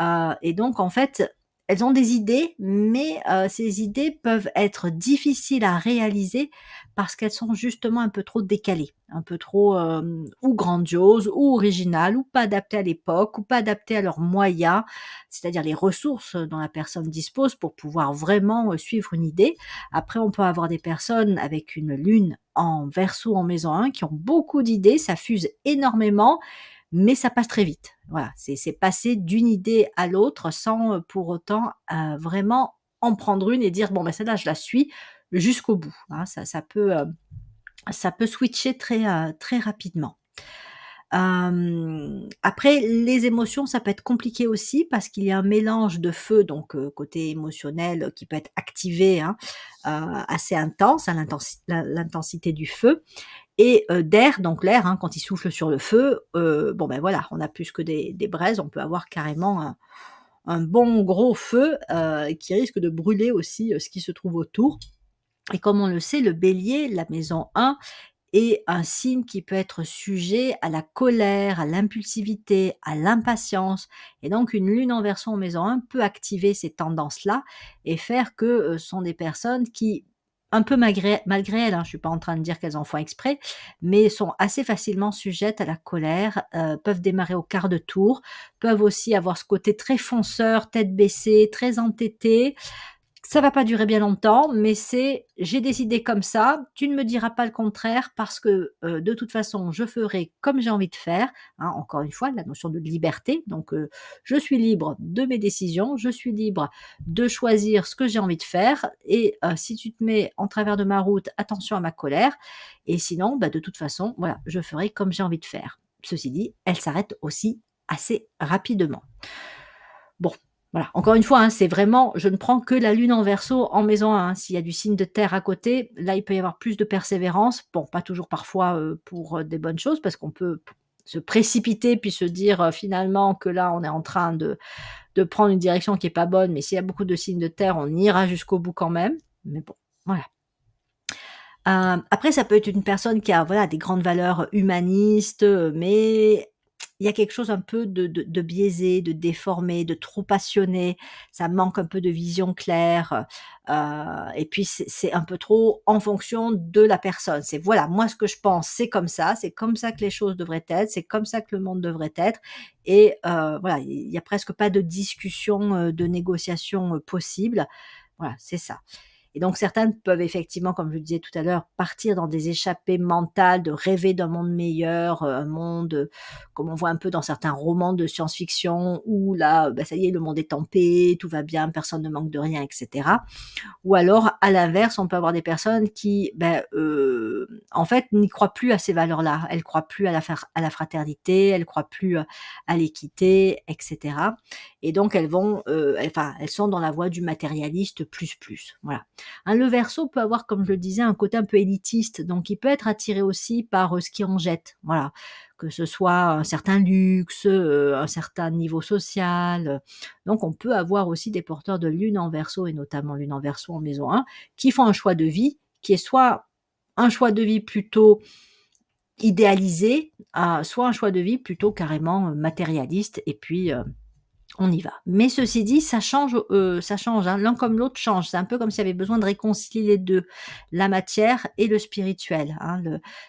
Speaker 1: Euh, et donc, en fait, elles ont des idées, mais euh, ces idées peuvent être difficiles à réaliser parce qu'elles sont justement un peu trop décalées, un peu trop euh, ou grandioses, ou originales, ou pas adaptées à l'époque, ou pas adaptées à leurs moyens, c'est-à-dire les ressources dont la personne dispose pour pouvoir vraiment euh, suivre une idée. Après, on peut avoir des personnes avec une lune en verso en maison 1 qui ont beaucoup d'idées, ça fuse énormément, mais ça passe très vite. c'est passer d'une idée à l'autre sans euh, pour autant euh, vraiment en prendre une et dire bon ben celle-là je la suis jusqu'au bout. Hein. ça, peut euh, ça peut switcher très très rapidement. après, les émotions, ça peut être compliqué aussi parce qu'il y a un mélange de feu, donc côté émotionnel, qui peut être activé, hein, assez intense, à l'intensité du feu, et euh, d'air, donc l'air, hein, quand il souffle sur le feu, euh, bon ben voilà, on a plus que des, braises, on peut avoir carrément un, bon gros feu euh, qui risque de brûler aussi ce qui se trouve autour. Et comme on le sait, le bélier, la maison 1, est un signe qui peut être sujet à la colère, à l'impulsivité, à l'impatience. Et donc une lune en son maison 1 peut activer ces tendances-là et faire que ce sont des personnes qui un peu malgré, elles, hein, je ne suis pas en train de dire qu'elles en font exprès, mais sont assez facilement sujettes à la colère, euh, peuvent démarrer au quart de tour, peuvent aussi avoir ce côté très fonceur, tête baissée, très entêtée, ça va pas durer bien longtemps, mais c'est j'ai décidé comme ça, tu ne me diras pas le contraire parce que euh, de toute façon, je ferai comme j'ai envie de faire. Hein, encore une fois, la notion de liberté. Donc, euh, je suis libre de mes décisions, je suis libre de choisir ce que j'ai envie de faire. Et euh, si tu te mets en travers de ma route, attention à ma colère. Et sinon, bah, de toute façon, voilà, je ferai comme j'ai envie de faire. Ceci dit, elle s'arrête aussi assez rapidement. Bon, voilà. Encore une fois, hein, c'est vraiment, je ne prends que la lune en verso en maison 1. S'il y a du signe de terre à côté, là, il peut y avoir plus de persévérance. Bon, pas toujours parfois euh, pour euh, des bonnes choses, parce qu'on peut se précipiter puis se dire euh, finalement que là, on est en train de, de prendre une direction qui n'est pas bonne. Mais s'il y a beaucoup de signes de terre, on ira jusqu'au bout quand même. Mais bon, voilà. après, ça peut être une personne qui a voilà, des grandes valeurs humanistes, mais il y a quelque chose un peu de, biaisé, de déformé, de trop passionné. Ça manque un peu de vision claire. Euh, et puis c'est un peu trop en fonction de la personne. C'est voilà, moi ce que je pense, c'est comme ça, c'est comme ça que les choses devraient être, c'est comme ça que le monde devrait être. Et euh, voilà, il n'y a presque pas de discussion, euh, de négociation possible. Voilà, c'est ça. Et donc certaines peuvent effectivement, comme je le disais tout à l'heure, partir dans des échappées mentales, de rêver d'un monde meilleur, euh, un monde euh, comme on voit un peu dans certains romans de science-fiction où là, ben, ça y est, le monde est tempé, tout va bien, personne ne manque de rien, etc. Ou alors, à l'inverse, on peut avoir des personnes qui, ben, euh, en fait, n'y croient plus à ces valeurs-là. Elles croient plus à la, à la fraternité, elles croient plus euh, à l'équité, etc. Et donc, elles vont, enfin, elles sont dans la voie du matérialiste plus plus. Voilà. Un hein, le verso peut avoir, comme je le disais, un côté un peu élitiste, donc il peut être attiré aussi par euh, ce qui en jette. Voilà, que ce soit un certain luxe, euh, un certain niveau social. Euh, donc on peut avoir aussi des porteurs de lune en verso, et notamment lune en verso en maison 1, qui font un choix de vie qui est soit un choix de vie plutôt idéalisé, soit un choix de vie plutôt carrément matérialiste, et puis on y va. Mais ceci dit, ça change, euh, ça change. Hein. L'un comme l'autre change. C'est un peu comme s'il y avait besoin de réconcilier les deux, la matière et le spirituel, hein,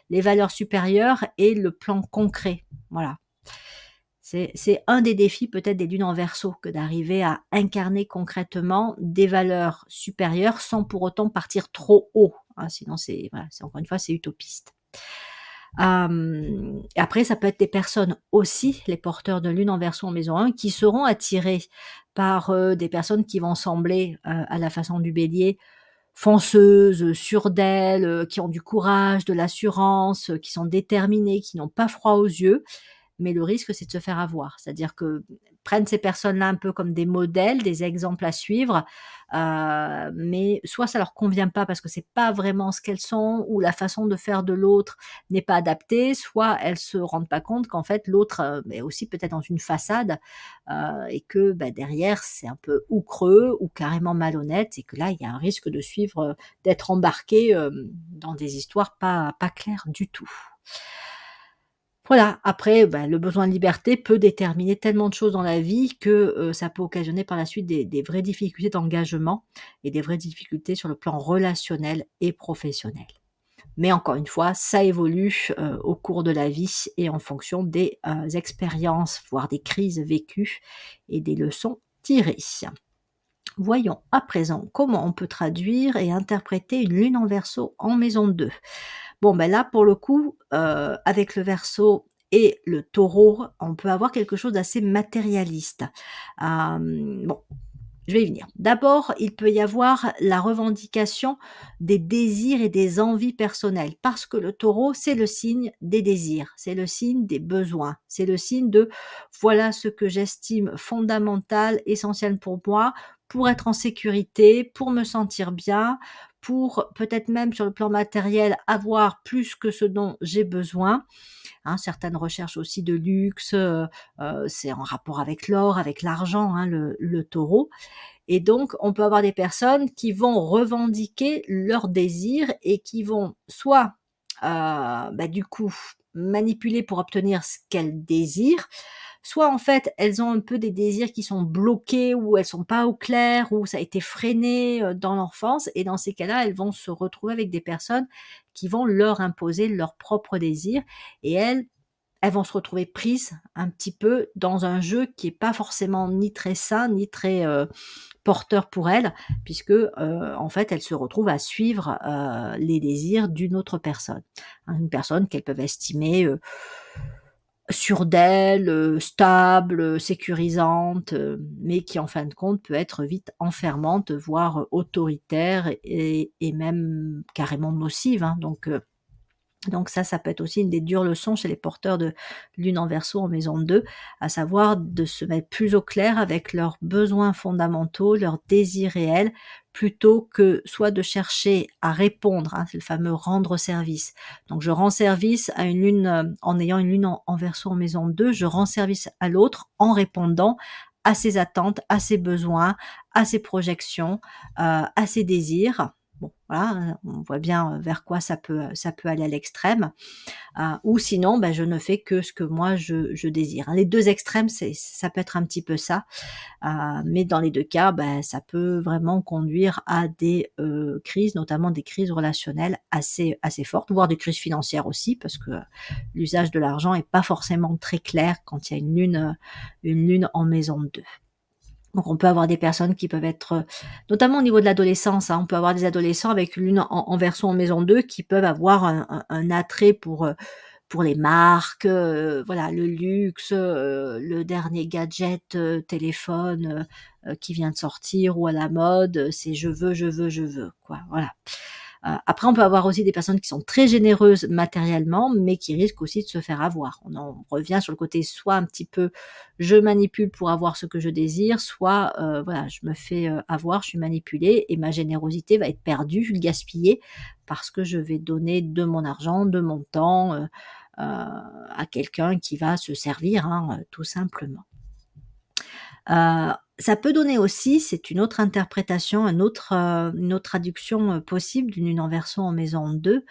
Speaker 1: les valeurs supérieures et le plan concret. Voilà. C'est un des défis peut-être des lunes en verso que d'arriver à incarner concrètement des valeurs supérieures sans pour autant partir trop haut. Hein. sinon, c'est encore une fois, c'est utopiste. Euh, après, ça peut être des personnes aussi, les porteurs de lune en verso maison 1, qui seront attirés par euh, des personnes qui vont sembler, euh, à la façon du bélier, fonceuses, sûres d'elles, qui ont du courage, de l'assurance, qui sont déterminées, qui n'ont pas froid aux yeux mais le risque, c'est de se faire avoir. C'est-à-dire que prennent ces personnes-là un peu comme des modèles, des exemples à suivre, euh, mais soit ça leur convient pas parce que c'est pas vraiment ce qu'elles sont, ou la façon de faire de l'autre n'est pas adaptée, soit elles se rendent pas compte qu'en fait l'autre euh, est aussi peut-être dans une façade euh, et que bah, derrière c'est un peu ou creux ou carrément malhonnête et que là il y a un risque de suivre, d'être embarqué dans des histoires pas claires du tout. Voilà, après, bah, le besoin de liberté peut déterminer tellement de choses dans la vie que euh, ça peut occasionner par la suite des, vraies difficultés d'engagement et des vraies difficultés sur le plan relationnel et professionnel. Mais encore une fois, ça évolue euh, au cours de la vie et en fonction des euh, expériences, voire des crises vécues et des leçons tirées. Voyons à présent comment on peut traduire et interpréter une lune en verso en maison 2. Bon, ben là, pour le coup, euh, avec le verso et le taureau, on peut avoir quelque chose d'assez matérialiste. Euh, bon, je vais y venir. D'abord, il peut y avoir la revendication des désirs et des envies personnelles, parce que le taureau, c'est le signe des désirs, c'est le signe des besoins, c'est le signe de voilà ce que j'estime fondamental, essentiel pour moi, pour être en sécurité, pour me sentir bien, pour peut-être même sur le plan matériel avoir plus que ce dont j'ai besoin. Hein, certaines recherches aussi de luxe, euh, euh, c'est en rapport avec l'or, avec l'argent, hein, le, taureau. Et donc, on peut avoir des personnes qui vont revendiquer leurs désirs et qui vont soit, euh, bah, du coup, manipuler pour obtenir ce qu'elles désirent, soit en fait elles ont un peu des désirs qui sont bloqués ou elles sont pas au clair ou ça a été freiné euh, dans l'enfance et dans ces cas-là elles vont se retrouver avec des personnes qui vont leur imposer leurs propres désirs et elles elles vont se retrouver prises un petit peu dans un jeu qui est pas forcément ni très sain ni très euh, porteur pour elles puisque euh, en fait elles se retrouvent à suivre les désirs d'une autre personne, hein, une personne qu'elles peuvent estimer surdelle, euh, stable, euh, sécurisante, euh, mais qui en fin de compte peut être vite enfermante, voire autoritaire et, et même carrément nocive. Hein. Donc, donc ça, ça peut être aussi une des dures leçons chez les porteurs de lune en verso en maison 2, à savoir de se mettre plus au clair avec leurs besoins fondamentaux, leurs désirs réels, plutôt que soit de chercher à répondre, c'est le fameux rendre service. Donc je rends service à une lune euh, en ayant une lune en, verso en maison 2, je rends service à l'autre en répondant à ses attentes, à ses besoins, à ses projections, euh, à ses désirs voilà, hein, on voit bien euh, vers quoi ça peut, euh, ça peut aller à l'extrême. Euh, ou sinon, ben, je ne fais que ce que moi je, désire. Hein. Les deux extrêmes, ça peut être un petit peu ça. mais dans les deux cas, ben, ça peut vraiment conduire à des crises, notamment des crises relationnelles assez, assez fortes, voire des crises financières aussi, parce que l'usage de l'argent n'est pas forcément très clair quand il y a une lune, une lune en maison de deux. Donc on peut avoir des personnes qui peuvent être, euh, notamment au niveau de l'adolescence, hein, on peut avoir des adolescents avec l'une en, version en maison 2 qui peuvent avoir un, attrait pour, euh, pour les marques, euh, voilà, le luxe, le dernier gadget, téléphone qui vient de sortir ou à la mode, c'est je veux, je veux, je veux, quoi, voilà. Euh, après, on peut avoir aussi des personnes qui sont très généreuses matériellement, mais qui risquent aussi de se faire avoir. On en revient sur le côté soit un petit peu je manipule pour avoir ce que je désire, soit euh, voilà, je me fais euh, avoir, je suis manipulée et ma générosité va être perdue, gaspillée, parce que je vais donner de mon argent, de mon temps à quelqu'un qui va se servir, hein, tout simplement ça peut donner aussi, c'est une autre interprétation, euh, une autre, traduction euh, possible d'une une en en maison 2,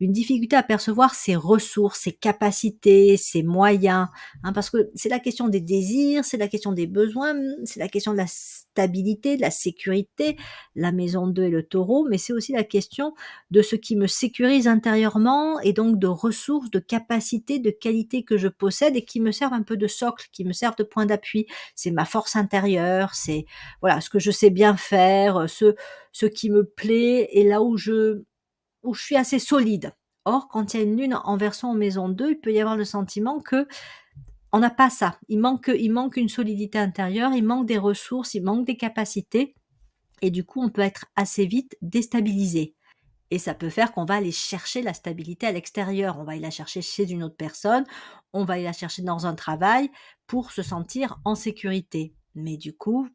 Speaker 1: une difficulté à percevoir ses ressources, ses capacités, ses moyens, hein, parce que c'est la question des désirs, c'est la question des besoins, hum, c'est la question de la stabilité, de la sécurité, la maison 2 et le taureau, mais c'est aussi la question de ce qui me sécurise intérieurement et donc de ressources, de capacités, de qualités que je possède et qui me servent un peu de socle, qui me servent de point d'appui. C'est ma force intérieure c'est voilà ce que je sais bien faire, euh, ce, qui me plaît et là où je, où je suis assez solide. Or, quand il y a une lune en version en maison 2, il peut y avoir le sentiment que on n'a pas ça. Il manque, il manque une solidité intérieure, il manque des ressources, il manque des capacités. Et du coup, on peut être assez vite déstabilisé. Et ça peut faire qu'on va aller chercher la stabilité à l'extérieur. On va aller la chercher chez une autre personne, on va aller la chercher dans un travail pour se sentir en sécurité. Mais du coup,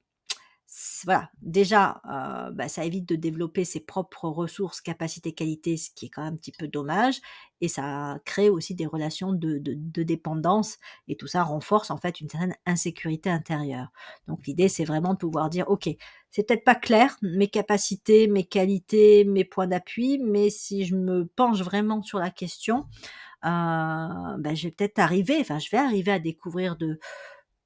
Speaker 1: voilà, déjà, euh, bah, ça évite de développer ses propres ressources, capacités, qualités, ce qui est quand même un petit peu dommage, et ça crée aussi des relations de, dépendance, et tout ça renforce en fait une certaine insécurité intérieure. Donc l'idée, c'est vraiment de pouvoir dire, ok, c'est peut-être pas clair, mes capacités, mes qualités, mes points d'appui, mais si je me penche vraiment sur la question, euh, bah, je vais peut-être arriver, enfin, je vais arriver à découvrir de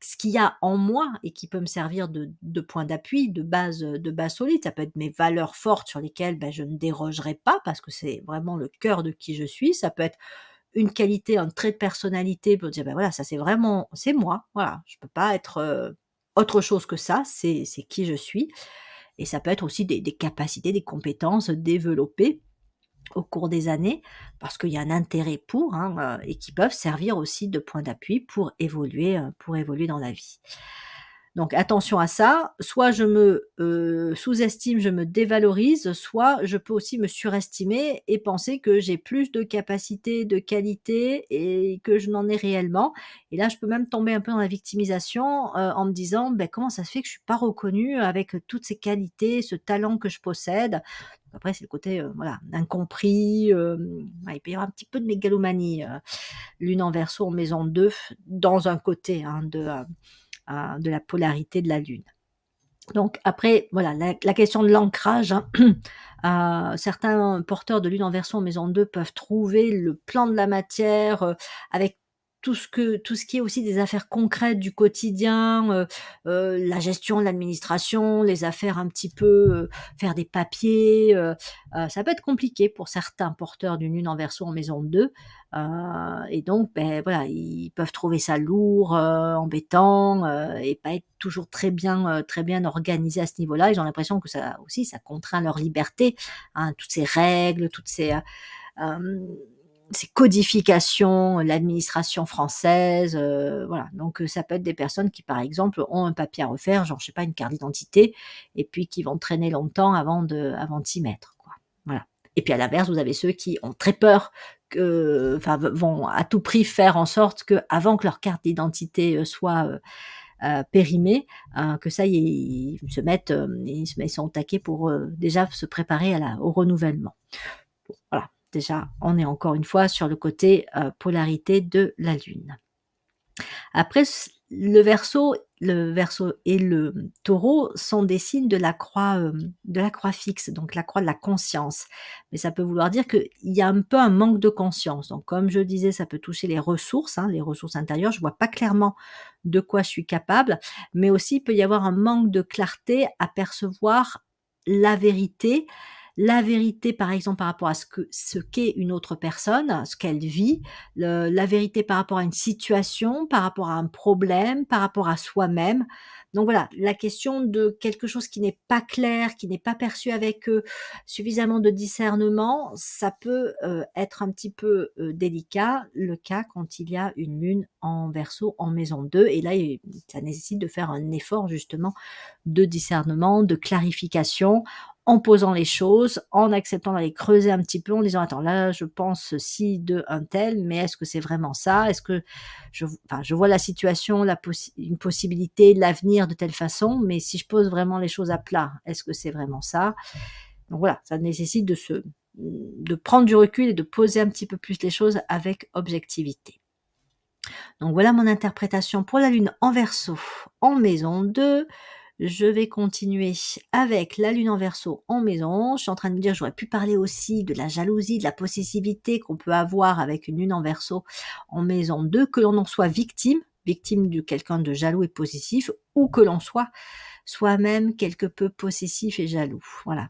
Speaker 1: ce qu'il y a en moi et qui peut me servir de, point d'appui, de base, euh, de base solide. Ça peut être mes valeurs fortes sur lesquelles ben, je ne dérogerai pas parce que c'est vraiment le cœur de qui je suis. Ça peut être une qualité, un trait de personnalité pour dire ben voilà, ça c'est vraiment, c'est moi. Voilà, je peux pas être euh, autre chose que ça. C'est qui je suis. Et ça peut être aussi des capacités, des compétences développées au cours des années, parce qu'il y a un intérêt pour, hein, euh, et qui peuvent servir aussi de point d'appui pour évoluer, euh, pour évoluer dans la vie. Donc attention à ça, soit je me euh, sous-estime, je me dévalorise, soit je peux aussi me surestimer et penser que j'ai plus de capacités, de qualités et que je n'en ai réellement. Et là, je peux même tomber un peu dans la victimisation euh, en me disant ben, comment ça se fait que je ne suis pas reconnue avec toutes ces qualités, ce talent que je possède. Après, c'est le côté euh, voilà, incompris. il peut y avoir un petit peu de mégalomanie, lune en verso, en maison 2, dans un côté hein, de, de la polarité de la Lune. Donc après, voilà, la, question de l'ancrage. Hein, euh, certains porteurs de lune en version maison 2 peuvent trouver le plan de la matière euh, avec tout ce que tout ce qui est aussi des affaires concrètes du quotidien, euh, euh la gestion de l'administration, les affaires un petit peu euh, faire des papiers, euh, ça peut être compliqué pour certains porteurs d'une une en verso en maison 2 et donc ben voilà ils peuvent trouver ça lourd, embêtant et pas être toujours très bien très bien organisés à ce niveau-là. Ils ont l'impression que ça aussi ça contraint leur liberté, hein, toutes ces règles, toutes ces ces codifications, euh, l'administration française, euh, voilà. Donc euh, ça peut être des personnes qui, par exemple, ont un papier à refaire, genre je sais pas une carte d'identité, et puis qui vont traîner longtemps avant de, avant de s'y mettre, quoi. Voilà. Et puis à l'inverse, vous avez ceux qui ont très peur que, enfin, vont à tout prix faire en sorte que, avant que leur carte d'identité soit euh, périmée, hein, que ça, ils, se mettent, ils, se, ils sont taqués pour déjà se préparer à la, au renouvellement. Voilà. Déjà, on est encore une fois sur le côté euh, polarité de la Lune. Après, le verso, le et le taureau sont des signes de la croix, euh, de la croix fixe, donc la croix de la conscience. Mais ça peut vouloir dire qu'il y a un peu un manque de conscience. Donc, comme je disais, ça peut toucher les ressources, hein, les ressources intérieures. Je vois pas clairement de quoi je suis capable, mais aussi il peut y avoir un manque de clarté à percevoir la vérité, la vérité, par exemple, par rapport à ce que ce qu'est une autre personne, ce qu'elle vit, la vérité par rapport à une situation, par rapport à un problème, par rapport à soi-même. Donc voilà, la question de quelque chose qui n'est pas clair, qui n'est pas perçu avec suffisamment de discernement, ça peut euh, être un petit peu euh, délicat, le cas quand il y a une lune en verso en maison 2. Et là, ça nécessite de faire un effort justement de discernement, de clarification en posant les choses, en acceptant d'aller creuser un petit peu, en disant attends là je pense ceci de un tel, mais est-ce que c'est vraiment ça Est-ce que je, enfin, je vois la situation, la une possibilité, l'avenir de telle façon, mais si je pose vraiment les choses à plat, est-ce que c'est vraiment ça Donc voilà, ça nécessite de se, de prendre du recul et de poser un petit peu plus les choses avec objectivité. Donc voilà mon interprétation pour la lune en verso en maison 2. Je vais continuer avec la lune en verso en maison. Je suis en train de me dire, j'aurais pu parler aussi de la jalousie, de la possessivité qu'on peut avoir avec une lune en verso en maison 2, que l'on en soit victime, victime de quelqu'un de jaloux et possessif, ou que l'on soit soi-même quelque peu possessif et jaloux. Voilà,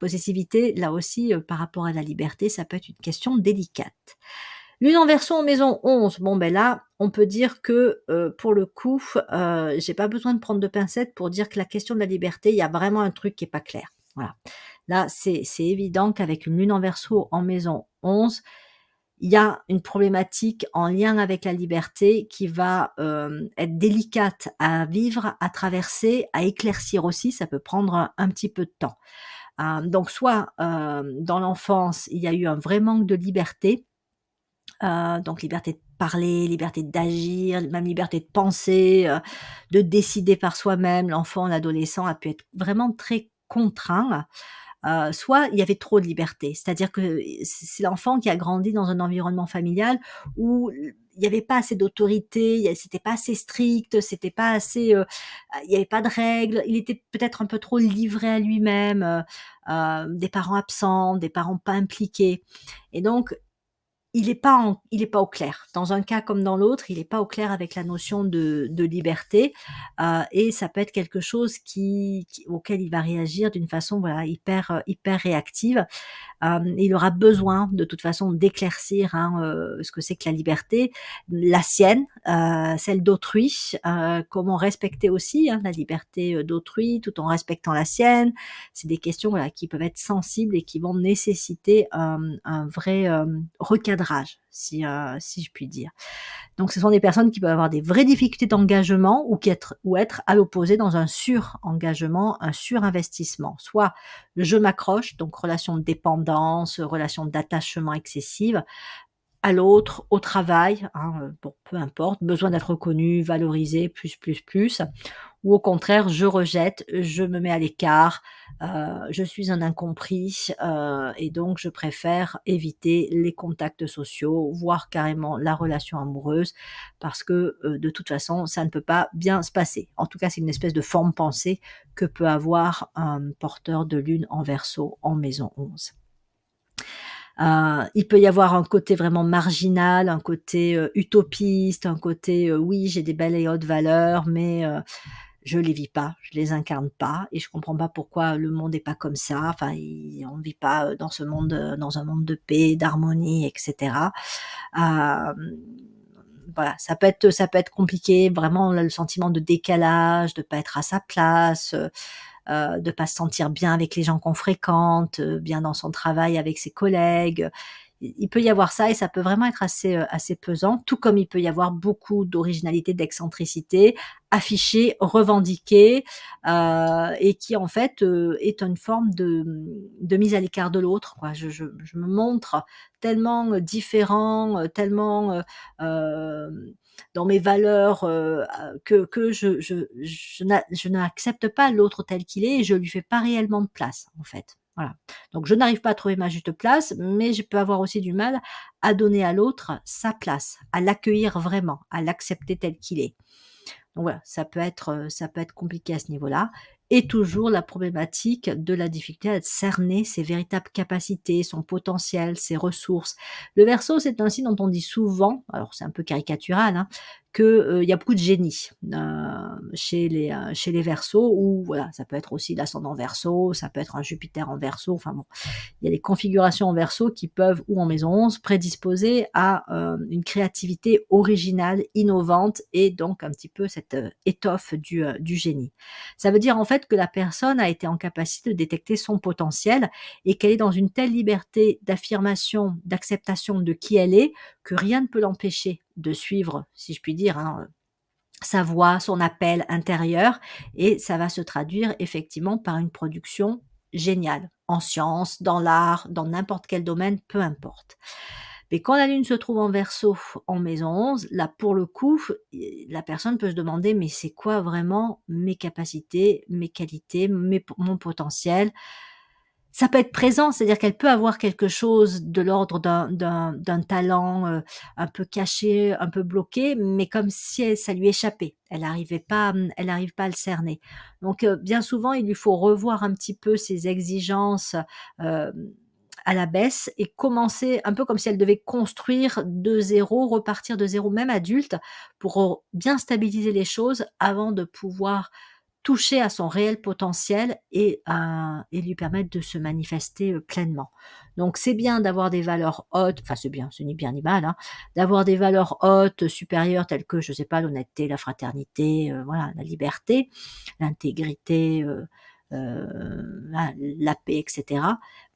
Speaker 1: possessivité, là aussi, euh, par rapport à la liberté, ça peut être une question délicate. Lune en verso en maison 11. Bon, ben là, on peut dire que euh, pour le coup, je euh, j'ai pas besoin de prendre de pincettes pour dire que la question de la liberté, il y a vraiment un truc qui est pas clair. Voilà. Là, c'est évident qu'avec une lune en verso en maison 11, il y a une problématique en lien avec la liberté qui va euh, être délicate à vivre, à traverser, à éclaircir aussi. Ça peut prendre un petit peu de temps. donc, soit dans l'enfance, il y a eu un vrai manque de liberté, euh, donc liberté de parler, liberté d'agir, même liberté de penser, euh, de décider par soi-même. L'enfant, l'adolescent a pu être vraiment très contraint. Euh, soit il y avait trop de liberté, c'est-à-dire que c'est l'enfant qui a grandi dans un environnement familial où il n'y avait pas assez d'autorité, c'était pas assez strict, c'était pas assez, il n'y avait pas de règles, il était peut-être un peu trop livré à lui-même, des parents absents, des parents pas impliqués, et donc il n'est pas, il est pas au clair. Dans un cas comme dans l'autre, il n'est pas au clair avec la notion de, de liberté euh, et ça peut être quelque chose qui, auquel il va réagir d'une façon voilà hyper euh, hyper réactive. Euh, il aura besoin de toute façon d'éclaircir hein, euh, ce que c'est que la liberté, la sienne, euh, celle d'autrui, comment respecter aussi hein, la liberté d'autrui tout en respectant la sienne. C'est des questions voilà qui peuvent être sensibles et qui vont nécessiter un vrai recadrage euh, si, je puis dire. Donc ce sont des personnes qui peuvent avoir des vraies difficultés d'engagement ou, qui être, ou être à l'opposé dans un sur-engagement, un sur-investissement. Soit je m'accroche, donc relation de dépendance, relation d'attachement excessive, à l'autre, au travail, hein, peu importe, besoin d'être reconnu, valorisé, plus, plus, plus ou au contraire, je rejette, je me mets à l'écart, euh, je suis un incompris euh, et donc je préfère éviter les contacts sociaux, voire carrément la relation amoureuse, parce que euh, de toute façon, ça ne peut pas bien se passer. En tout cas, c'est une espèce de forme pensée que peut avoir un porteur de lune en verso en maison 11. Euh, il peut y avoir un côté vraiment marginal, un côté utopiste, un côté oui j'ai des belles et hautes valeurs, mais je les vis pas, je les incarne pas, et je comprends pas pourquoi le monde est pas comme ça. Enfin, on ne vit pas euh, dans ce monde, euh, dans un monde de paix, d'harmonie, etc. Euh, voilà, ça peut être, ça peut être compliqué. Vraiment, le sentiment de décalage, de pas être à sa place. Euh, de pas se sentir bien avec les gens qu'on fréquente, bien dans son travail avec ses collègues, il peut y avoir ça et ça peut vraiment être assez, euh, assez pesant, tout comme il peut y avoir beaucoup d'originalité, d'excentricité affichée, revendiquée, euh, et qui en fait euh, est une forme de, de mise à l'écart de l'autre. Je, je, me montre tellement différent, tellement dans mes valeurs que, que je, je, je n'accepte pas l'autre tel qu'il est et je lui fais pas réellement de place en fait. Donc je n'arrive pas à trouver ma juste place, mais je peux avoir aussi du mal à donner à l'autre sa place, à l'accueillir vraiment, à l'accepter tel qu'il est. Donc voilà, ça peut être, euh, ça peut être compliqué à ce niveau-là. Et toujours la problématique de la difficulté à cerner ses véritables capacités, son potentiel, ses ressources. Le verso, c'est ainsi dont on dit souvent, alors c'est un peu caricatural, hein, qu'il euh, y a beaucoup de génie. Euh, chez les euh, chez les Verseaux ou voilà, ça peut être aussi l'ascendant Verseau, ça peut être un Jupiter en Verseau. Enfin bon, il y a des configurations en Verseau qui peuvent ou en maison 11 prédisposer à euh, une créativité originale, innovante et donc un petit peu cette euh, étoffe du du génie. Ça veut dire en fait que la personne a été en capacité de détecter son potentiel et qu'elle est dans une telle liberté d'affirmation, d'acceptation de qui elle est que rien ne peut l'empêcher de suivre, si je puis dire, hein, sa voix, son appel intérieur, et ça va se traduire effectivement par une production géniale, en science, dans l'art, dans n'importe quel domaine, peu importe. Mais quand la Lune se trouve en verso en maison 11, là pour le coup, la personne peut se demander mais c'est quoi vraiment mes capacités, mes qualités, mes, mon potentiel ça peut être présent, c'est-à-dire qu'elle peut avoir quelque chose de l'ordre d'un talent euh, un peu caché, un peu bloqué, mais comme si ça lui échappait. Elle n'arrivait pas, elle n'arrive pas à le cerner. Donc euh, bien souvent, il lui faut revoir un petit peu ses exigences. Euh, à la baisse et commencer un peu comme si elle devait construire de zéro, repartir de zéro, même adulte, pour bien stabiliser les choses avant de pouvoir toucher à son réel potentiel et, et lui permettre de se manifester euh, pleinement. Donc c'est bien d'avoir des valeurs hautes, enfin c'est bien, c'est ni bien ni mal, hein, d'avoir des valeurs hautes, supérieures telles que, je sais pas, l'honnêteté, la fraternité, euh, voilà, la liberté, l'intégrité, euh, la, la paix, etc.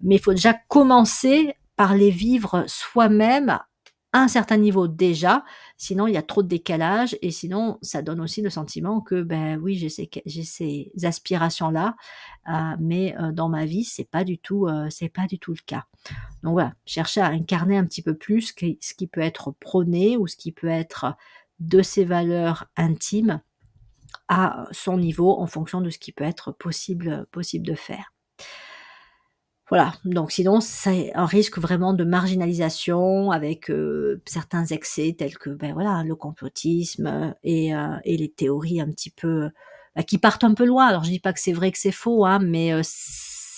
Speaker 1: Mais il faut déjà commencer par les vivre soi-même un certain niveau déjà, sinon il y a trop de décalage et sinon ça donne aussi le sentiment que ben oui j'ai ces, aspirations là, euh, mais euh, dans ma vie c'est pas du tout euh, c'est pas du tout le cas. Donc voilà, chercher à incarner un petit peu plus ce qui peut être prôné ou ce qui peut être de ses valeurs intimes à son niveau en fonction de ce qui peut être possible possible de faire. Voilà, donc sinon c'est un risque vraiment de marginalisation avec euh, certains excès tels que ben voilà le complotisme et, euh, les théories un petit peu euh, bah, qui partent un peu loin. Alors je dis pas que c'est vrai que c'est faux, hein, mais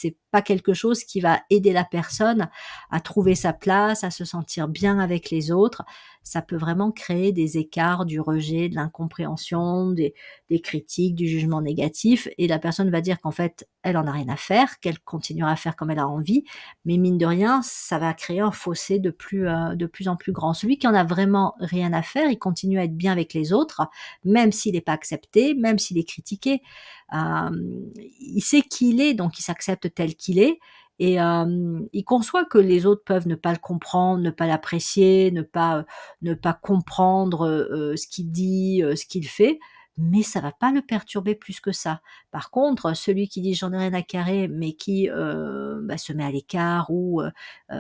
Speaker 1: c'est pas quelque chose qui va aider la personne à trouver sa place, à se sentir bien avec les autres. Ça peut vraiment créer des écarts, du rejet, de l'incompréhension, des, critiques, du jugement négatif. Et la personne va dire qu'en fait, elle en a rien à faire, qu'elle continuera à faire comme elle a envie. Mais mine de rien, ça va créer un fossé de plus, euh, de plus en plus grand. Celui qui en a vraiment rien à faire, il continue à être bien avec les autres, même s'il n'est pas accepté, même s'il est critiqué il sait qui il est, donc il s'accepte tel qu'il est. Et il conçoit que les autres peuvent ne pas le comprendre, ne pas l'apprécier, ne pas ne pas comprendre ce qu'il dit, ce qu'il fait, mais ça va pas le perturber plus que ça. Par contre, celui qui dit j'en ai rien à carrer, mais qui bah, se met à l'écart ou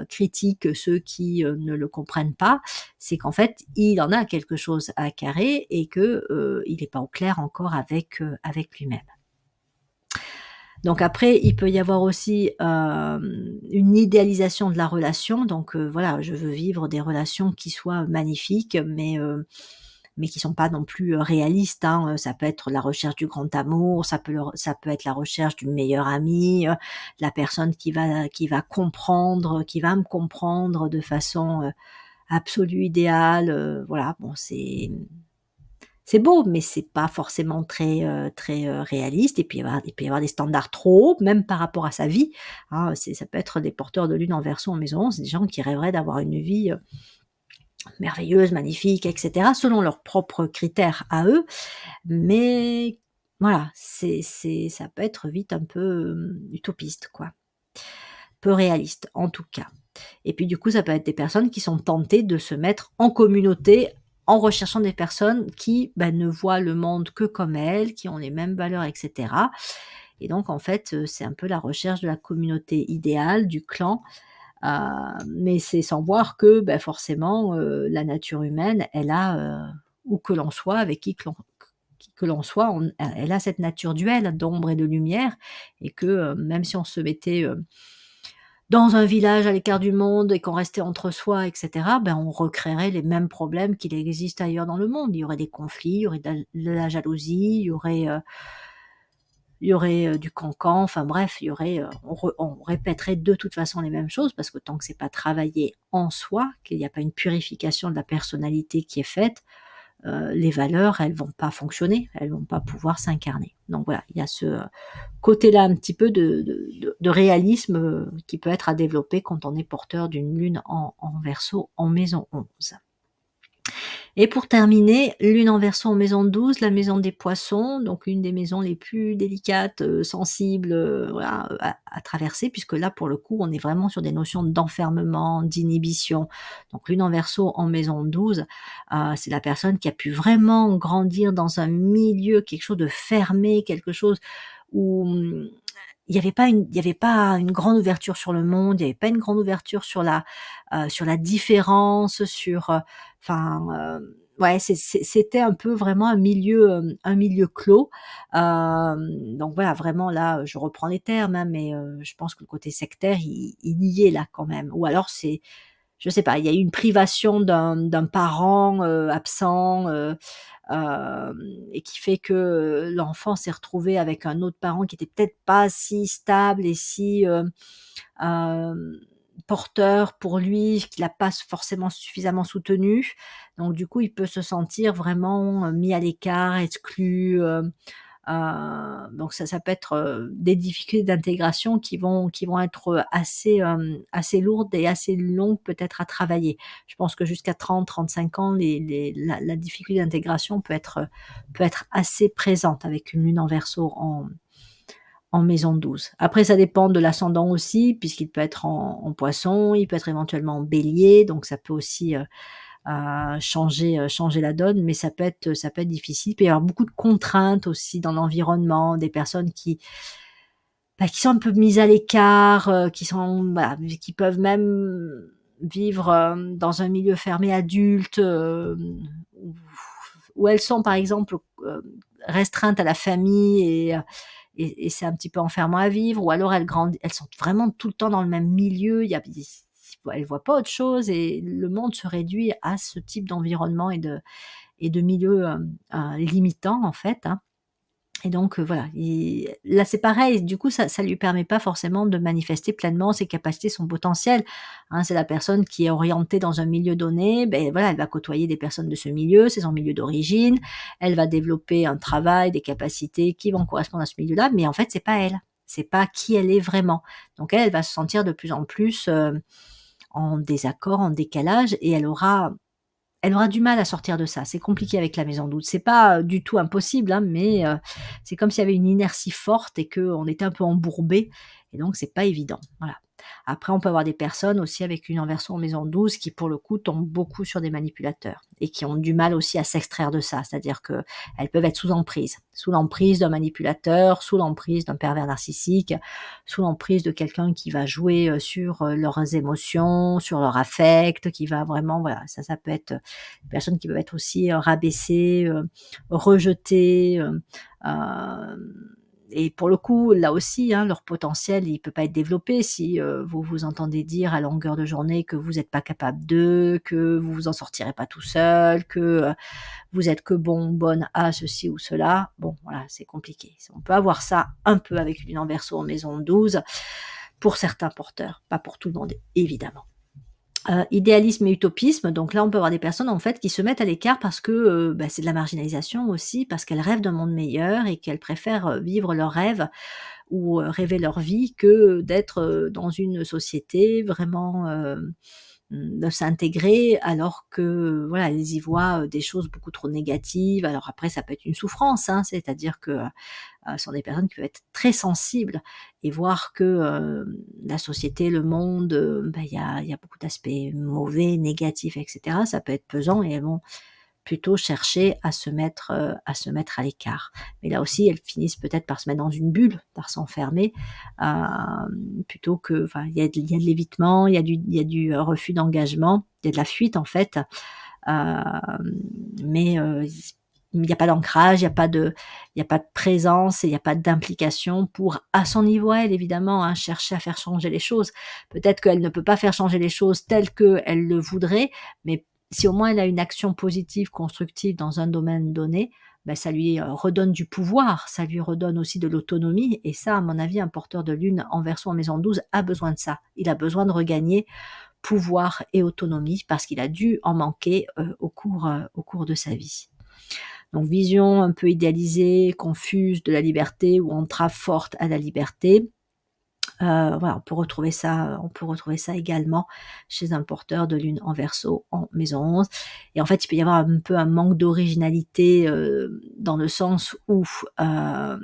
Speaker 1: critique ceux qui ne le comprennent pas, c'est qu'en fait il en a quelque chose à carrer et que il n'est pas au clair encore avec avec lui-même. Donc après, il peut y avoir aussi euh, une idéalisation de la relation. Donc euh, voilà, je veux vivre des relations qui soient magnifiques, mais euh, mais qui sont pas non plus réalistes. Hein. Ça peut être la recherche du grand amour, ça peut ça peut être la recherche du meilleur ami, la personne qui va qui va comprendre, qui va me comprendre de façon absolue, idéale. voilà, bon c'est c'est beau, mais c'est pas forcément très euh, très euh, réaliste. Et puis il, peut y avoir des standards trop hauts, même par rapport à sa vie. Hein. ça peut être des porteurs de lune en verso en maison 11, des gens qui rêveraient d'avoir une vie euh, merveilleuse, magnifique, etc., selon leurs propres critères à eux. Mais voilà, c'est ça peut être vite un peu utopiste, quoi. Peu réaliste, en tout cas. Et puis du coup, ça peut être des personnes qui sont tentées de se mettre en communauté en recherchant des personnes qui bah, ne voient le monde que comme elles, qui ont les mêmes valeurs, etc. Et donc, en fait, euh, c'est un peu la recherche de la communauté idéale, du clan. Euh, mais c'est sans voir que ben, forcément, euh, la nature humaine, elle a, euh, où que l'on soit, avec qui que l'on soit, elle a cette nature duelle d'ombre et de lumière, et que même si on se mettait dans un village à l'écart du monde et qu'on restait entre soi, etc., ben on recréerait les mêmes problèmes qu'il existe ailleurs dans le monde. Il y aurait des conflits, il y aurait de la, jalousie, il y aurait, euh, il y aurait euh, du cancan, enfin bref, il y aurait, euh, on, répéterait de toute façon les mêmes choses parce que tant que c'est pas travaillé en soi, qu'il n'y a pas une purification de la personnalité qui est faite, euh, les valeurs, elles vont pas fonctionner, elles vont pas pouvoir s'incarner. Donc voilà, il y a ce côté-là un petit peu de, réalisme euh, qui peut être à développer quand on est porteur d'une lune en, en verso en maison 11. Et pour terminer, lune en verso en maison 12, la maison des poissons, donc une des maisons les plus délicates, euh, sensibles euh, euh, à, traverser, puisque là, pour le coup, on est vraiment sur des notions d'enfermement, d'inhibition. Donc lune en verso en maison 12, c'est la personne qui a pu vraiment grandir dans un milieu, quelque chose de fermé, quelque chose où hum, il n'y avait pas une, il y avait pas une grande ouverture sur le monde, il n'y avait pas une grande ouverture sur la, euh, sur la différence, sur, euh, enfin, euh, ouais, c'était un peu vraiment un milieu, euh, un milieu clos. Euh, donc voilà, vraiment là, je reprends les termes, hein, mais je pense que le côté sectaire, il, il y est là quand même. Ou alors c'est, je sais pas, il y a eu une privation d'un parent euh, absent euh, euh, et qui fait que l'enfant s'est retrouvé avec un autre parent qui était peut-être pas si stable et si porteur pour lui, qu'il n'a pas forcément suffisamment soutenu. Donc du coup, il peut se sentir vraiment mis à l'écart, exclu. Euh, donc ça, ça peut être euh, des difficultés d'intégration qui vont, qui vont être euh, assez, assez lourdes et assez longues peut-être à travailler. Je pense que jusqu'à 30, 35 ans, les, la, difficulté d'intégration peut être, peut être assez présente avec une lune en verso en, en maison 12. Après, ça dépend de l'ascendant aussi, puisqu'il peut être en, poisson, il peut être éventuellement en bélier, donc ça peut aussi à changer euh, changer la donne, mais ça peut être ça peut être difficile. Il peut y avoir beaucoup de contraintes aussi dans l'environnement, des personnes qui bah, qui sont un peu mises à l'écart, euh, qui sont bah, qui peuvent même vivre euh, dans un milieu fermé adulte où elles sont par exemple restreintes à la famille et, et, c'est un petit peu enfermant à vivre, ou alors elles grandissent, elles sont vraiment tout le temps dans le même milieu, il y a, elle voit pas autre chose et le monde se réduit à ce type d'environnement et de, et de milieu euh, euh, limitant en fait. Hein. Et donc euh, voilà, là c'est pareil, du coup ça ne lui permet pas forcément de manifester pleinement ses capacités, son potentiel. Hein. c'est la personne qui est orientée dans un milieu donné, ben, voilà, elle va côtoyer des personnes de ce milieu, c'est son milieu d'origine, elle va développer un travail, des capacités qui vont correspondre à ce milieu-là, mais en fait c'est pas elle, c'est pas qui elle est vraiment. Donc elle, va se sentir de plus en plus en désaccord, en décalage, et elle aura, elle aura du mal à sortir de ça. C'est compliqué avec la maison doute. C'est pas euh, du tout impossible, hein, mais euh, c'est comme s'il y avait une inertie forte et qu'on était un peu embourbé et donc, c'est pas évident. Voilà. Après, on peut avoir des personnes aussi avec une inversion en maison douce qui, pour le coup, tombent beaucoup sur des manipulateurs et qui ont du mal aussi à s'extraire de ça. C'est-à-dire qu'elles peuvent être sous emprise, sous l'emprise d'un manipulateur, sous l'emprise d'un pervers narcissique, sous l'emprise de quelqu'un qui va jouer euh, sur euh, leurs émotions, sur leur affect, qui va vraiment, voilà, ça, ça peut être euh, des personnes qui peuvent être aussi rabaissées, rejetées, euh, et pour le coup, là aussi, hein, leur potentiel, il peut pas être développé si euh, vous vous entendez dire à longueur de journée que vous n'êtes pas capable d'eux, que vous vous en sortirez pas tout seul, que euh, vous êtes que bon, bonne à ceci ou cela. Bon, voilà, c'est compliqué. On peut avoir ça un peu avec une en en maison 12 pour certains porteurs, pas pour tout le monde, évidemment. Euh, idéalisme et utopisme. Donc là, on peut avoir des personnes en fait qui se mettent à l'écart parce que euh, bah, c'est de la marginalisation aussi, parce qu'elles rêvent d'un monde meilleur et qu'elles préfèrent euh, vivre leurs rêves ou rêver leur vie que d'être dans une société vraiment de s'intégrer alors que voilà ils y voient euh, des choses beaucoup trop négatives alors après ça peut être une souffrance hein, c'est-à-dire que euh, euh sont des personnes qui peuvent être très sensibles et voir que euh, la société le monde ben, il y, a, y a beaucoup d'aspects mauvais négatifs etc ça peut être pesant et elles vont plutôt chercher à se mettre euh, à se mettre à l'écart. Mais là aussi, elles finissent peut-être par se mettre dans une bulle, par s'enfermer, euh, plutôt que. il y a, de l'évitement, il y a du du euh, refus d'engagement, il y a de la fuite en fait. mais il n'y a pas d'ancrage, il n'y a pas de, il a pas de présence, et il n'y a pas d'implication pour, à son niveau elle évidemment, hein, chercher à faire changer les choses. Peut-être qu'elle ne peut pas faire changer les choses telles que elle le voudrait, mais si au moins elle a une action positive, constructive dans un domaine donné, ben, ça lui euh, redonne du pouvoir, ça lui redonne aussi de l'autonomie. Et ça, à mon avis, un porteur de lune en verso en maison 12 a besoin de ça. Il a besoin de regagner pouvoir et autonomie parce qu'il a dû en manquer euh, au, cours, euh, au cours de sa vie. Donc vision un peu idéalisée, confuse de la liberté ou entrave forte à la liberté. Euh, voilà, on peut retrouver ça, on peut retrouver ça également chez un porteur de lune en verso en maison 11. Et en fait, il peut y avoir un peu un manque d'originalité euh, dans le sens où euh,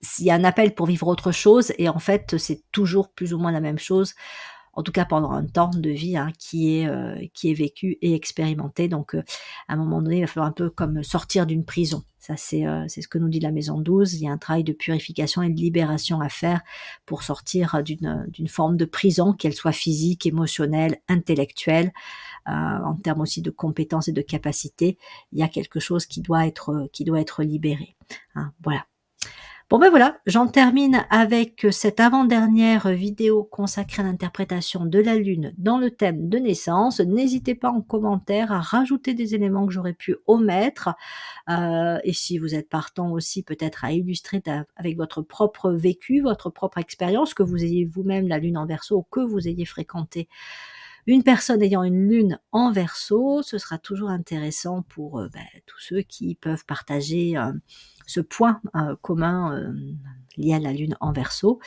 Speaker 1: s'il y a un appel pour vivre autre chose, et en fait, c'est toujours plus ou moins la même chose en tout cas pendant un temps de vie hein, qui est euh, qui est vécu et expérimenté. Donc euh, à un moment donné, il va falloir un peu comme sortir d'une prison. Ça c'est euh, c'est ce que nous dit la maison 12. Il y a un travail de purification et de libération à faire pour sortir d'une d'une forme de prison, qu'elle soit physique, émotionnelle, intellectuelle. en termes aussi de compétences et de capacités, il y a quelque chose qui doit être qui doit être libéré. Hein, voilà. Bon ben voilà, j'en termine avec cette avant-dernière vidéo consacrée à l'interprétation de la Lune dans le thème de naissance. N'hésitez pas en commentaire à rajouter des éléments que j'aurais pu omettre. Euh, et si vous êtes partant aussi, peut-être à illustrer avec votre propre vécu, votre propre expérience, que vous ayez vous-même la Lune en verso ou que vous ayez fréquenté une personne ayant une lune en verso, ce sera toujours intéressant pour euh, ben, tous ceux qui peuvent partager euh, ce point euh, commun euh, lié à la Lune en verso.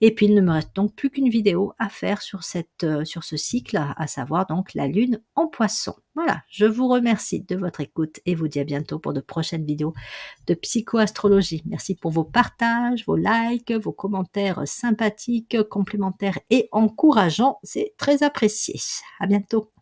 Speaker 1: Et puis il ne me reste donc plus qu'une vidéo à faire sur, cette, euh, sur ce cycle, à, savoir donc la Lune en poisson. Voilà, je vous remercie de votre écoute et vous dis à bientôt pour de prochaines vidéos de psychoastrologie. Merci pour vos partages, vos likes, vos commentaires sympathiques, complémentaires et encourageants. C'est très apprécié. À bientôt.